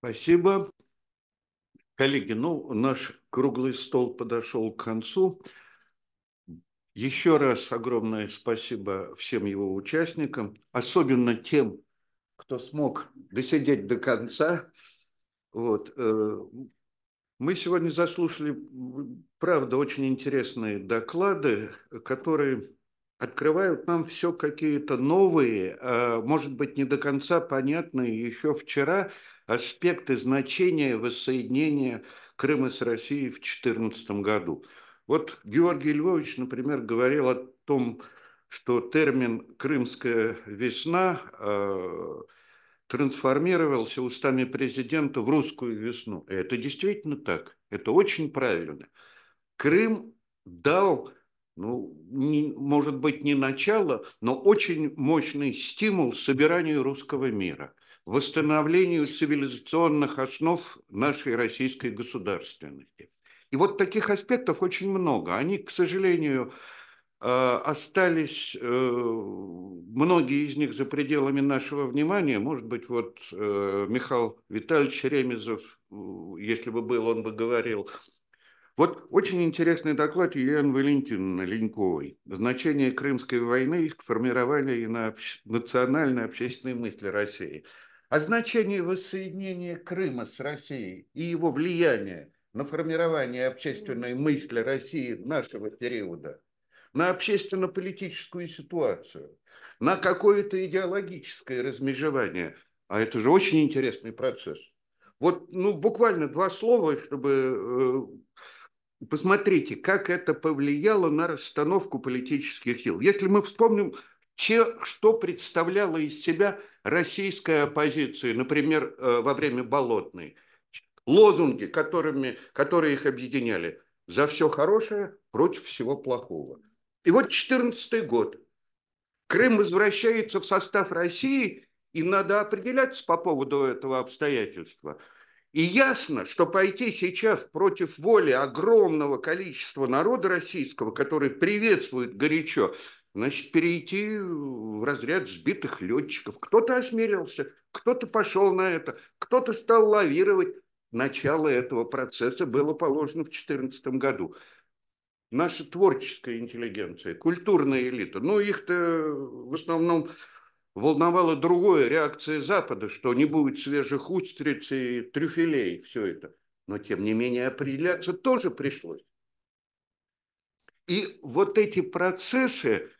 Спасибо. Коллеги, ну, наш круглый стол подошел к концу. Еще раз огромное спасибо всем его участникам, особенно тем, кто смог досидеть до конца. Вот. Э, мы сегодня заслушали, правда, очень интересные доклады, которые открывают нам все какие-то новые, а, может быть, не до конца понятные еще вчера аспекты значения воссоединения Крыма с Россией в 2014 году. Вот Георгий Львович, например, говорил о том, что термин «крымская весна» э, трансформировался устами президента в русскую весну. И это действительно так, это очень правильно. Крым дал, ну, не, может быть, не начало, но очень мощный стимул собиранию русского мира – восстановлению цивилизационных основ нашей российской государственности. И вот таких аспектов очень много. Они, к сожалению, э, остались э, многие из них за пределами нашего внимания. Может быть, вот э, Михаил Витальевич Ремезов, если бы был, он бы говорил. Вот очень интересный доклад Елены Валентиновны Леньковой «Значение Крымской войны, их формирование и на общ... национальной общественной мысли России» о значении воссоединения Крыма с Россией и его влияние на формирование общественной мысли России нашего периода, на общественно-политическую ситуацию, на какое-то идеологическое размежевание. А это же очень интересный процесс. Вот ну, буквально два слова, чтобы э, посмотрите, как это повлияло на расстановку политических сил. Если мы вспомним, че, что представляло из себя российская оппозиция, например, э, во время Болотной, лозунги, которыми, которые их объединяли, за все хорошее против всего плохого. И вот 14 год. Крым возвращается в состав России, и надо определяться по поводу этого обстоятельства. И ясно, что пойти сейчас против воли огромного количества народа российского, который приветствует горячо значит, перейти в разряд сбитых летчиков. Кто-то осмелился, кто-то пошел на это, кто-то стал лавировать. Начало этого процесса было положено в 2014 году. Наша творческая интеллигенция, культурная элита, ну их-то в основном волновала другое, реакция Запада, что не будет свежих устриц и трюфелей, все это. Но, тем не менее, определяться тоже пришлось. И вот эти процессы,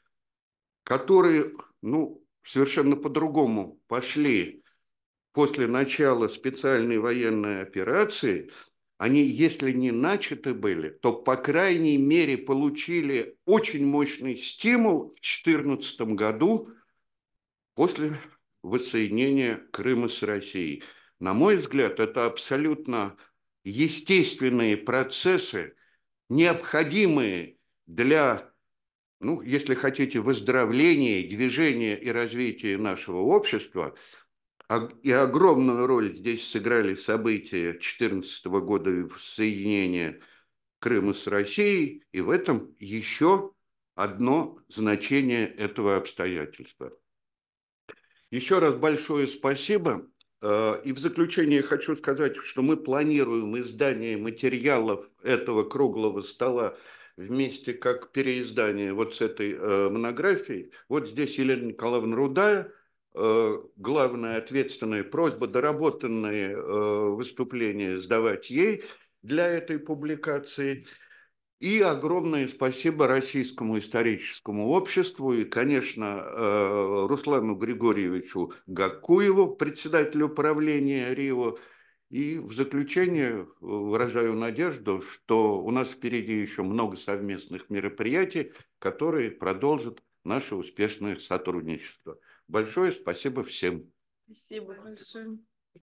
которые, ну, совершенно по-другому пошли после начала специальной военной операции, они, если не начаты были, то, по крайней мере, получили очень мощный стимул в 2014 году после воссоединения Крыма с Россией. На мой взгляд, это абсолютно естественные процессы, необходимые для ну, если хотите, выздоровление, движение и развитие нашего общества, и огромную роль здесь сыграли события 2014 года в соединении Крыма с Россией, и в этом еще одно значение этого обстоятельства. Еще раз большое спасибо. Э, и в заключение хочу сказать, что мы планируем издание материалов этого круглого стола вместе как переиздание вот с этой э, монографией. Вот здесь Елена Николаевна Рудая, э, главная ответственная просьба, доработанные э, выступления сдавать ей для этой публикации. И огромное спасибо Российскому историческому обществу и, конечно, э, Руслану Григорьевичу Гакуеву, председателю управления РИО, и в заключение э, выражаю надежду, что у нас впереди еще много совместных мероприятий, которые продолжат наше успешное сотрудничество. Большое спасибо всем. Спасибо большое.